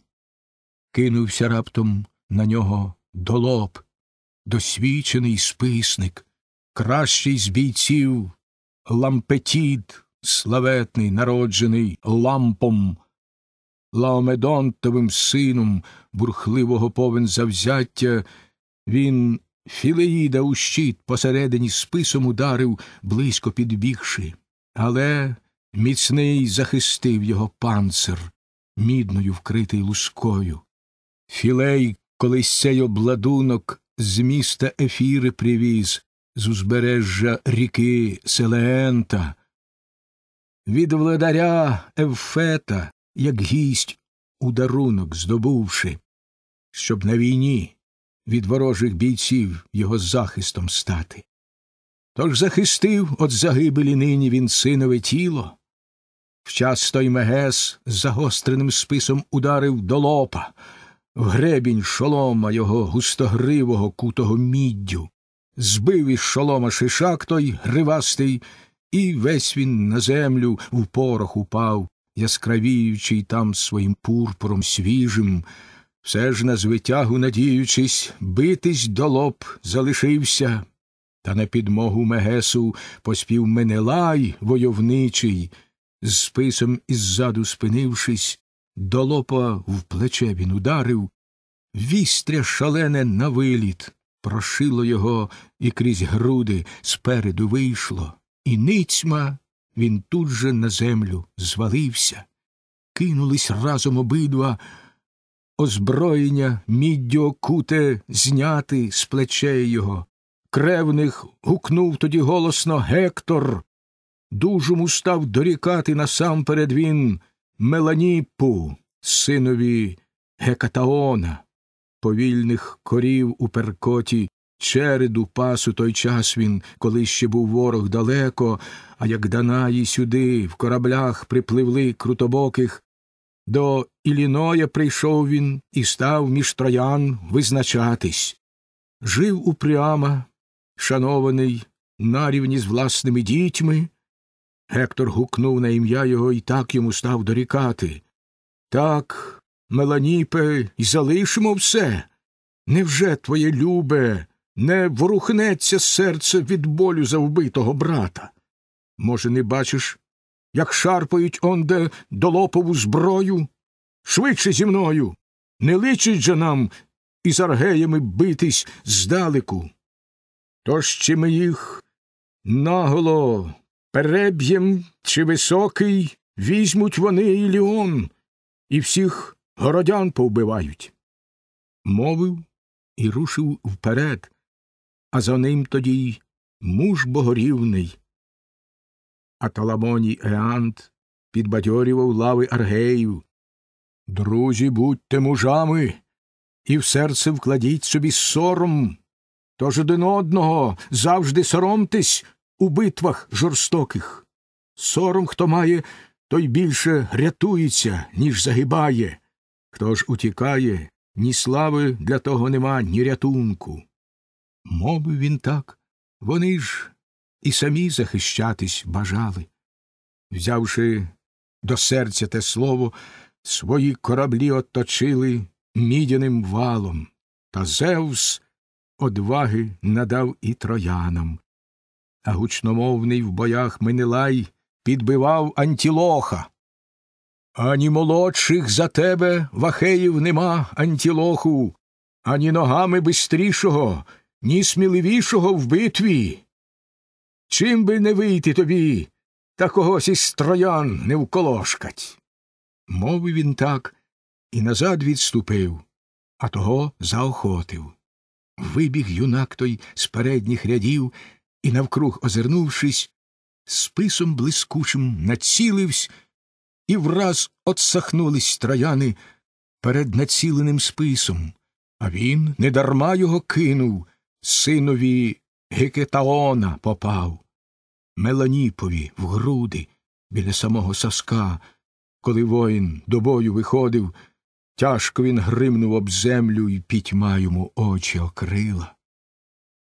кинувся раптом на нього долоб, досвідчений списник, кращий з бійців, лампетід, славетний, народжений лампом, лаомедонтовим сином бурхливого повен завзяття, він Філеїда у щит посередині списом ударив, близько підбігши. Але Міцний захистив його панцир, мідною вкритий лускою. Філей колись цей обладунок з міста Ефіри привіз, з узбережжя ріки Селеента. Від владаря Евфета, як гість, у дарунок здобувши, щоб на війні від ворожих бійців його захистом стати. Тож захистив от загибелі нині він синове тіло. Вчас той Мегес загостреним списом ударив до лопа, в гребінь шолома його густогривого, кутого міддю, збив із шолома шишак той гривастий, і весь він на землю в порох упав, яскравіючий там своїм пурпуром свіжим, все ж на звитягу, надіючись, битись до лоб залишився. Та на підмогу Мегесу поспів Менелай войовничий з списом іззаду спинившись, до лопа в плече він ударив, вістря шалене на виліт, прошило його і крізь груди спереду вийшло, і ницьма він тут же на землю звалився. Кинулись разом обидва, озброєння міддю окуте зняти з плечей його. Кревних гукнув тоді голосно Гектор, дужому став дорікати насамперед він Меланіпу, синові Гекатаона, повільних корів у перкоті, череду пасу той час він, коли ще був ворог далеко, а як Данаї сюди, в кораблях припливли крутобоких. До Іліноя прийшов він і став між троян визначатись. Жив упрямо, шанований нарівні з власними дітьми, Гектор гукнув на ім'я його і так йому став дорікати. Так, Меланіпе, і залишимо все. Невже твоє любе не ворухнеться серце від болю за вбитого брата? Може, не бачиш, як шарпають онде долопову зброю? Швидше зі мною. Не личить же нам із аргеями битись здалеку. Тож чи ми їх наголо Переб'єм чи високий візьмуть вони Іліон і всіх городян повбивають. Мовив і рушив вперед, а за ним тоді й муж богорівний. А Таламоній Еант підбадьорював лави аргеїв. Друзі, будьте мужами, і в серце вкладіть собі сором. Тож один одного завжди соромтесь, у битвах жорстоких. Сором, хто має, той більше рятується, ніж загибає. Хто ж утікає, ні слави для того нема, ні рятунку. Мовив він так, вони ж і самі захищатись бажали. Взявши до серця те слово, свої кораблі оточили мідяним валом, та Зевс одваги надав і троянам а гучномовний в боях Менелай підбивав Антілоха. Ані молодших за тебе вахеїв нема Антілоху, ані ногами бистрішого, ні сміливішого в битві. Чим би не вийти тобі, та когось із троян не вколошкать. Мовив він так і назад відступив, а того заохотив. Вибіг юнак той з передніх рядів, і, навкруг озирнувшись, списом блискучим націливсь, і враз отсахнулись трояни перед націленим списом, а він недарма його кинув, синові Гекетаона попав, Меланіпові в груди біля самого соска, коли воїн до бою виходив, тяжко він гримнув об землю і пітьма йому очі окрила.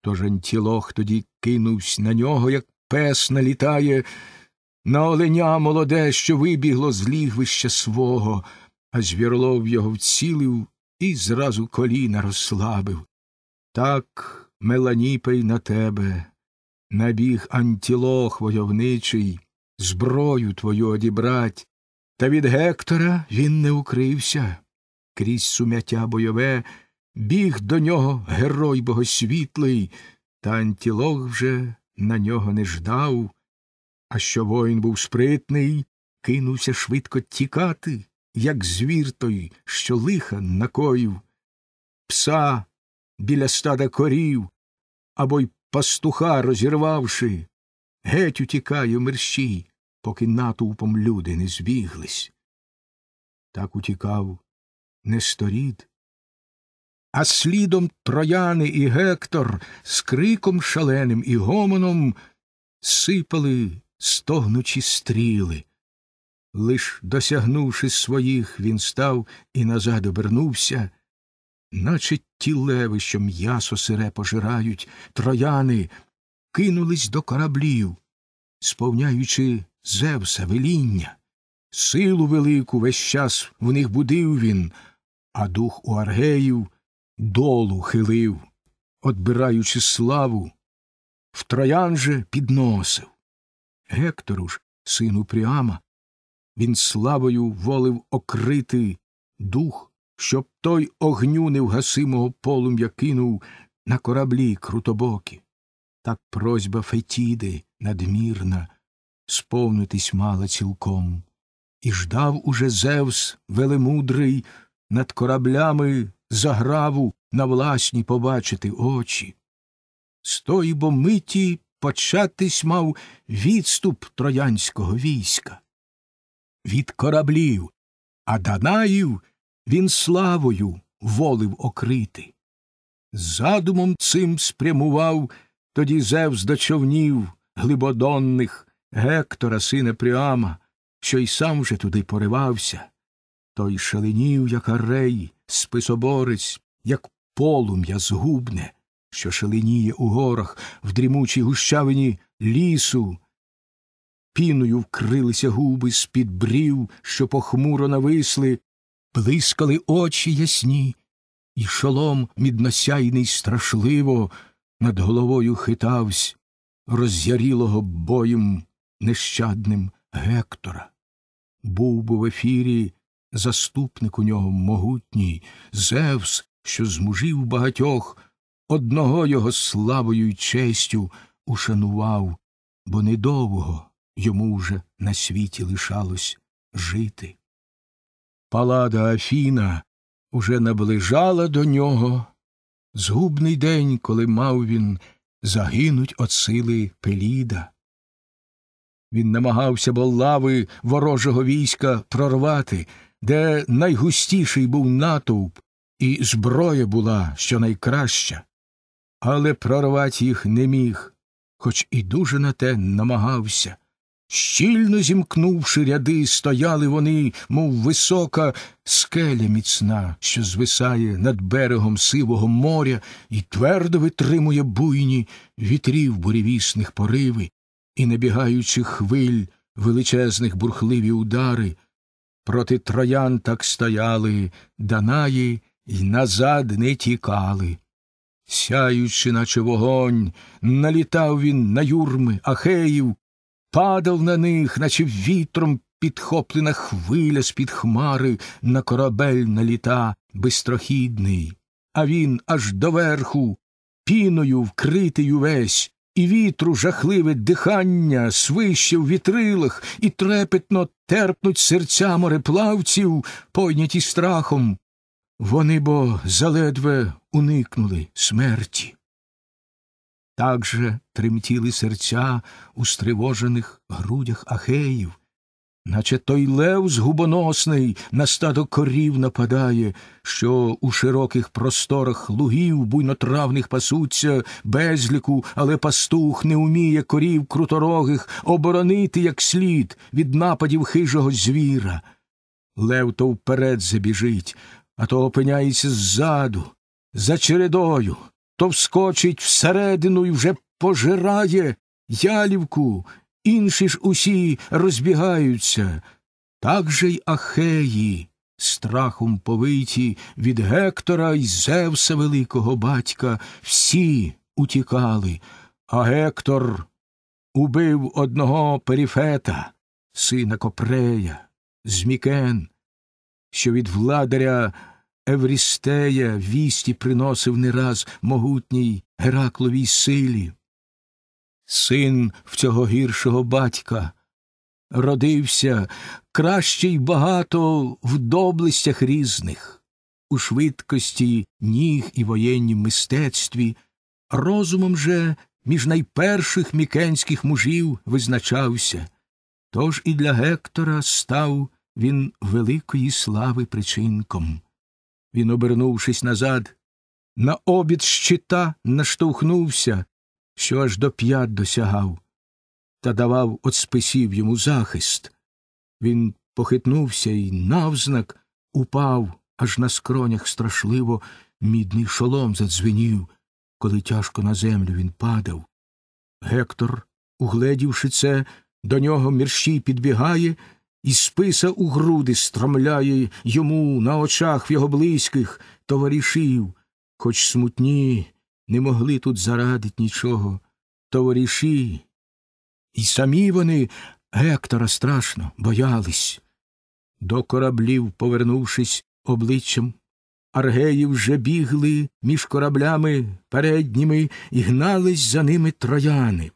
Тож антілох тоді кинувсь на нього, як пес налітає, на оленя молоде, що вибігло з лігвища свого, а звірлов його вцілив і зразу коліна розслабив. Так, Меланіпей на тебе, набіг антілох войовничий, зброю твою одібрать, та від Гектора він не укрився. Крізь сум'яття бойове, біг до нього герой богосвітлий, та антілог вже на нього не ждав, а що воїн був спритний, кинувся швидко тікати, як звір той, що лиха накоїв, пса біля стада корів або й пастуха розірвавши, геть утікає мерщій, поки натовпом люди не збіглись. Так утікав не сторід. А слідом трояни і Гектор з криком шаленим і гомоном сипали стогнучі стріли. Лиш досягнувши своїх, він став і назад обернувся, наче ті леви, що м'ясо сире пожирають, трояни кинулись до кораблів, сповняючи Зевса веління. Силу велику весь час в них будив він, а дух у аргеїв долу хилив, Отбираючи славу, в троян же підносив. Гектору ж, сину Пріама, він славою волив окрити дух, щоб той огню невгасимого полум'я кинув на кораблі крутобокі. Так просьба Фетіди надмірна сповнитись мала цілком, і ждав уже Зевс велемудрий над кораблями заграву на власні побачити очі. З тої бо миті початись мав відступ троянського війська. Від кораблів, а Данаїв він славою волив окрити. Задумом цим спрямував тоді Зевс до човнів глибодонних Гектора, сина Пріама, що й сам вже туди поривався. Той шаленів, як арей, списоборець, як полум'я згубне, що шаленіє у горах в дрімучій гущавині лісу. Піною вкрилися губи з під брів, що похмуро нависли, блискали очі ясні, і шолом мідносяйний страшливо над головою хитавсь роз'ярілого боєм нещадним Гектора. Був би в ефірі заступник у нього могутній, Зевс, що з мужів багатьох, одного його славою й честю ушанував, бо недовго йому вже на світі лишалось жити. Палада Афіна уже наближала до нього. Згубний день, коли мав він, загинуть от сили Пеліда. Він намагався, бо лави ворожого війська прорвати, де найгустіший був натовп, і зброя була щонайкраща, але прорвати їх не міг, хоч і дуже на те намагався. Щільно зімкнувши ряди, стояли вони, мов висока скеля міцна, що звисає над берегом сивого моря і твердо витримує буйні вітрів буревісних пориви і набігаючих хвиль величезних бурхливі удари проти троян так стояли, Данаї й назад не тікали. Сяючи, наче вогонь, налітав він на юрми ахеїв, падав на них, наче вітром підхоплена хвиля з під хмари на корабель наліта бистрохідний. А він аж доверху, піною вкритий увесь, і вітру жахливе дихання свище в вітрилах, і трепетно терпнуть серця мореплавців, пойняті страхом. Вони бо заледве уникнули смерті. Так же тремтіли серця у стривожених грудях ахеїв, наче той лев згубоносний на стадо корів нападає, що у широких просторах лугів буйнотравних пасуться, безліку, але пастух не уміє корів круторогих оборонити як слід від нападів хижого звіра. Лев то вперед забіжить, а то опиняється ззаду, за чередою, то вскочить всередину і вже пожирає ялівку інші ж усі розбігаються, так же й ахеї, страхом повиті від Гектора й Зевса великого батька, всі утікали, а Гектор убив одного періфета, сина Копрея, змікен, що від владаря Еврістея вісті приносив не раз могутній Геракловій силі син в цього гіршого батька. Родився кращий багато в доблестях різних, у швидкості ніг і воєннім мистецтві, розумом же між найперших мікенських мужів визначався, тож і для Гектора став він великої слави причинком. Він, обернувшись назад, на обід щита наштовхнувся що аж до п'ят досягав, та давав от списів йому захист. Він похитнувся і навзнак упав, аж на скронях страшливо мідний шолом задзвенів, коли тяжко на землю він падав. Гектор, угледівши це, до нього мерщій підбігає і списа у груди стромляє йому на очах в його близьких товаришів, хоч смутні не могли тут зарадить нічого, товариші. І самі вони Гектора страшно боялись. До кораблів, повернувшись обличчям, аргеї вже бігли між кораблями передніми і гнались за ними трояни.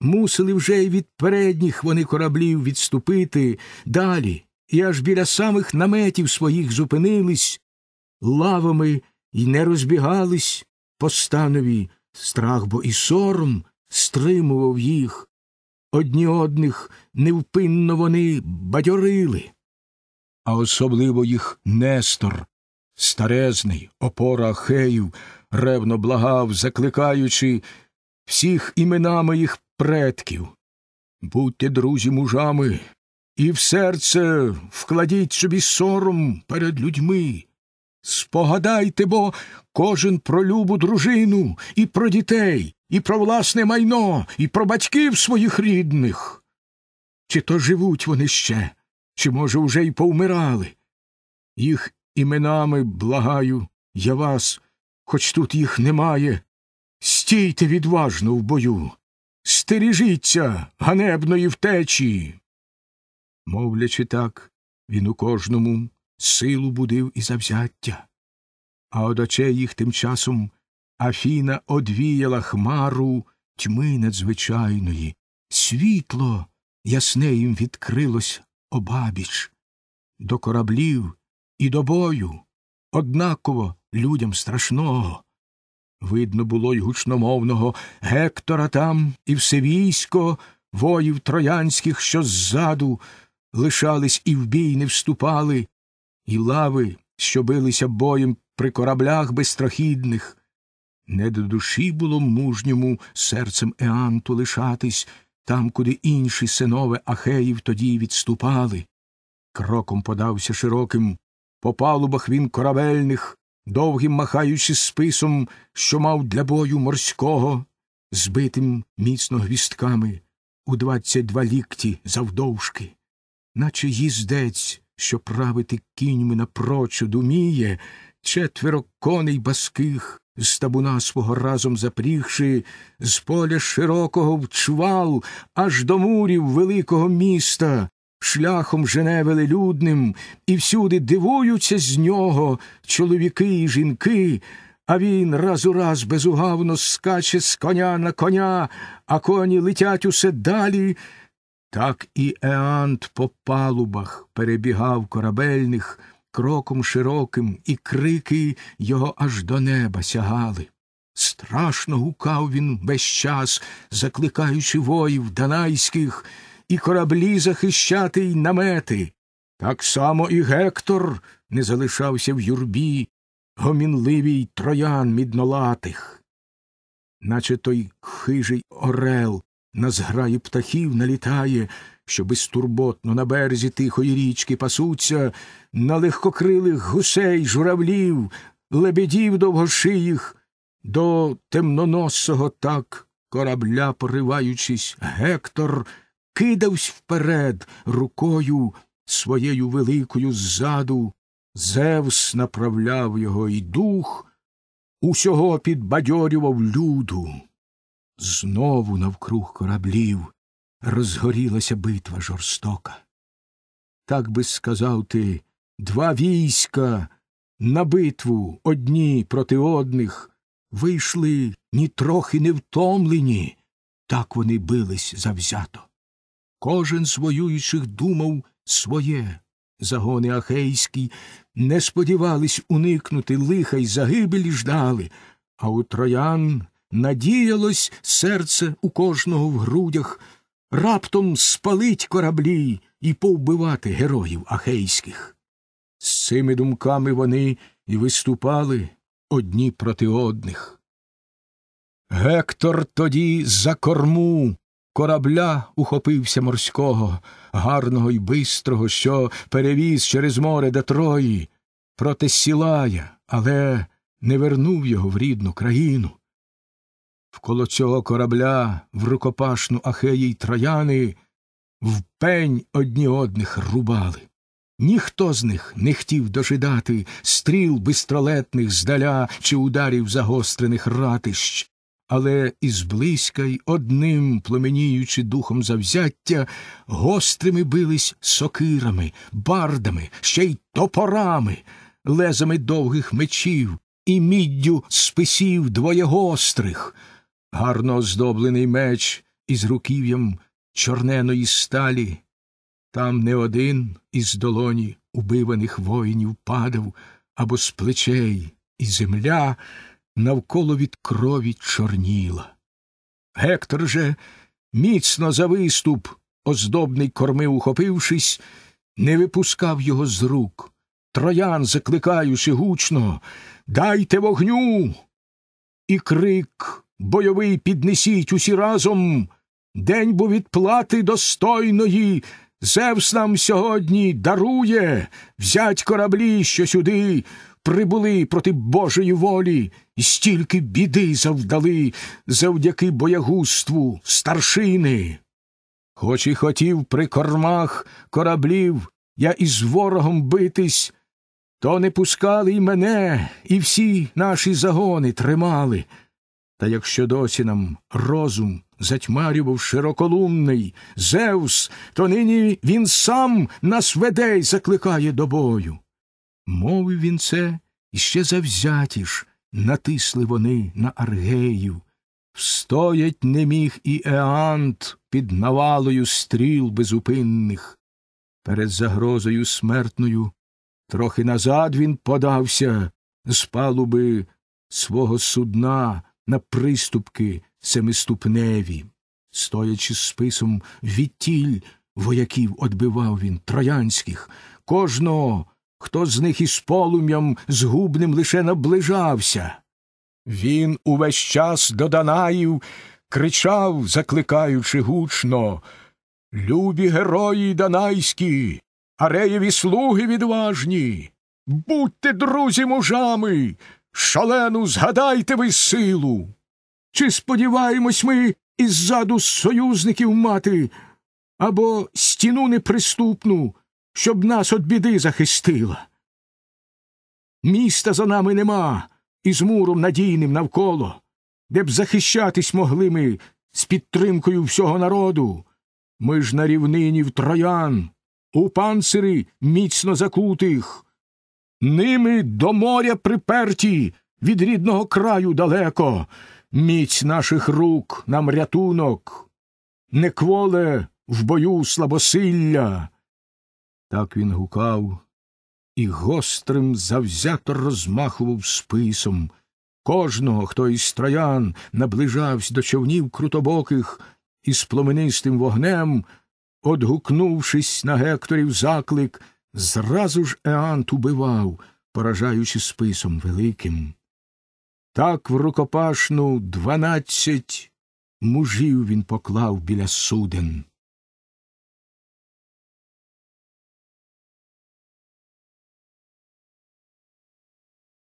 Мусили вже й від передніх вони кораблів відступити далі, і аж біля самих наметів своїх зупинились, лавами і не розбігались, постанові страх, бо і сором стримував їх. Одні одних невпинно вони бадьорили, а особливо їх Нестор, старезний, опора Ахеїв, ревно благав, закликаючи всіх іменами їх предків. Будьте, друзі, мужами, і в серце вкладіть собі сором перед людьми, Спогадайте бо кожен про любу дружину, і про дітей, і про власне майно, і про батьків своїх рідних. Чи то живуть вони ще, чи, може, уже й повмирали? Їх іменами благаю, я вас, хоч тут їх немає. Стійте відважно в бою, стережіться ганебної втечі. Мовлячи так, він у кожному силу будив і завзяття. А од очей їх тим часом Афіна одвіяла хмару тьми надзвичайної, світло ясне їм відкрилось обабіч. До кораблів і до бою, однаково людям страшного. Видно було й гучномовного Гектора там, і все військо, воїв троянських, що ззаду лишались і в бій не вступали, і лави, що билися боєм при кораблях безстрахідних. Не до душі було мужньому серцем Еанту лишатись там, куди інші синове Ахеїв тоді відступали. Кроком подався широким, по палубах він корабельних, довгим махаючи списом, що мав для бою морського, збитим міцно гвістками у двадцять два лікті завдовжки, наче їздець що правити кіньми напрочуд уміє, четверо коней баских, з табуна свого разом запрігши, з поля широкого в чвал аж до мурів великого міста, шляхом жене велелюдним, і всюди дивуються з нього чоловіки і жінки. А він раз у раз безугавно скаче з коня на коня, а коні летять усе далі. Так і Еант по палубах перебігав корабельних кроком широким, і крики його аж до неба сягали. Страшно гукав він весь час, закликаючи воїв данайських, і кораблі захищати й намети. Так само і Гектор не залишався в юрбі, гомінливій троян міднолатих. Наче той хижий орел на зграї птахів налітає, що безтурботно на березі тихої річки пасуться, на легкокрилих гусей, журавлів, лебедів довгошиїх, до темноносого так корабля пориваючись, Гектор кидавсь вперед рукою своєю великою ззаду, Зевс направляв його і дух, усього підбадьорював люду. Знову навкруг кораблів розгорілася битва жорстока. Так би сказав ти два війська на битву одні проти одних вийшли нітрохи не втомлені, так вони бились завзято. Кожен з воюючих думав своє. Загони ахейські не сподівались уникнути лиха й загибелі ждали, а у троян надіялось серце у кожного в грудях, раптом спалить кораблі і повбивати героїв ахейських. З цими думками вони і виступали одні проти одних. Гектор тоді за корму корабля ухопився морського, гарного й бистрого, що перевіз через море до Трої, проти сілая, але не вернув його в рідну країну коло цього корабля в рукопашну ахеї й трояни в пень одні одних рубали. Ніхто з них не хотів дожидати стріл бистролетних здаля чи ударів загострених ратищ, але ізблизька й одним, пломеніючи духом завзяття, гострими бились сокирами, бардами, ще й топорами, лезами довгих мечів і міддю списів двоєгострих гарно оздоблений меч із руків'ям чорненої сталі. Там не один із долоні убиваних воїнів падав або з плечей, і земля навколо від крові чорніла. Гектор же, міцно за виступ, оздобний корми ухопившись, не випускав його з рук. Троян, закликаючи гучно, дайте вогню. І крик бойовий піднесіть усі разом. День бо відплати достойної. Зевс нам сьогодні дарує взять кораблі, що сюди прибули проти Божої волі, і стільки біди завдали завдяки боягузтву старшини. Хоч і хотів при кормах кораблів я із ворогом битись, то не пускали й мене, і всі наші загони тримали. Та якщо досі нам розум затьмарював широколумний Зевс, то нині він сам нас веде й закликає до бою. Мовив він це, і ще завзяті ж натисли вони на Аргеїв. Встоять не міг і Еант під навалою стріл безупинних. Перед загрозою смертною трохи назад він подався з палуби свого судна на приступки семиступневі. Стоячи списом відтіль вояків, одбивав він троянських, кожного, хто з них із полум'ям згубним лише наближався. Він увесь час до Данаїв кричав, закликаючи гучно Любі герої данайські, ареєві слуги відважні, будьте друзі мужами, Шалену, згадайте ви силу. Чи сподіваємось ми іззаду союзників мати або стіну неприступну, щоб нас від біди захистила? Міста за нами нема, із муром надійним навколо, де б захищатись могли ми з підтримкою всього народу. Ми ж на рівнині в троян, у панцири міцно закутих. Ними до моря приперті, від рідного краю далеко, міць наших рук нам рятунок, не кволе в бою слабосилля. Так він гукав і гострим завзято розмахував списом. Кожного, хто із троян наближався до човнів крутобоких із пломенистим вогнем, одгукнувшись на Гекторів заклик, Зразу ж Еант убивав, поражаючи списом великим. Так в рукопашну дванадцять мужів він поклав біля суден.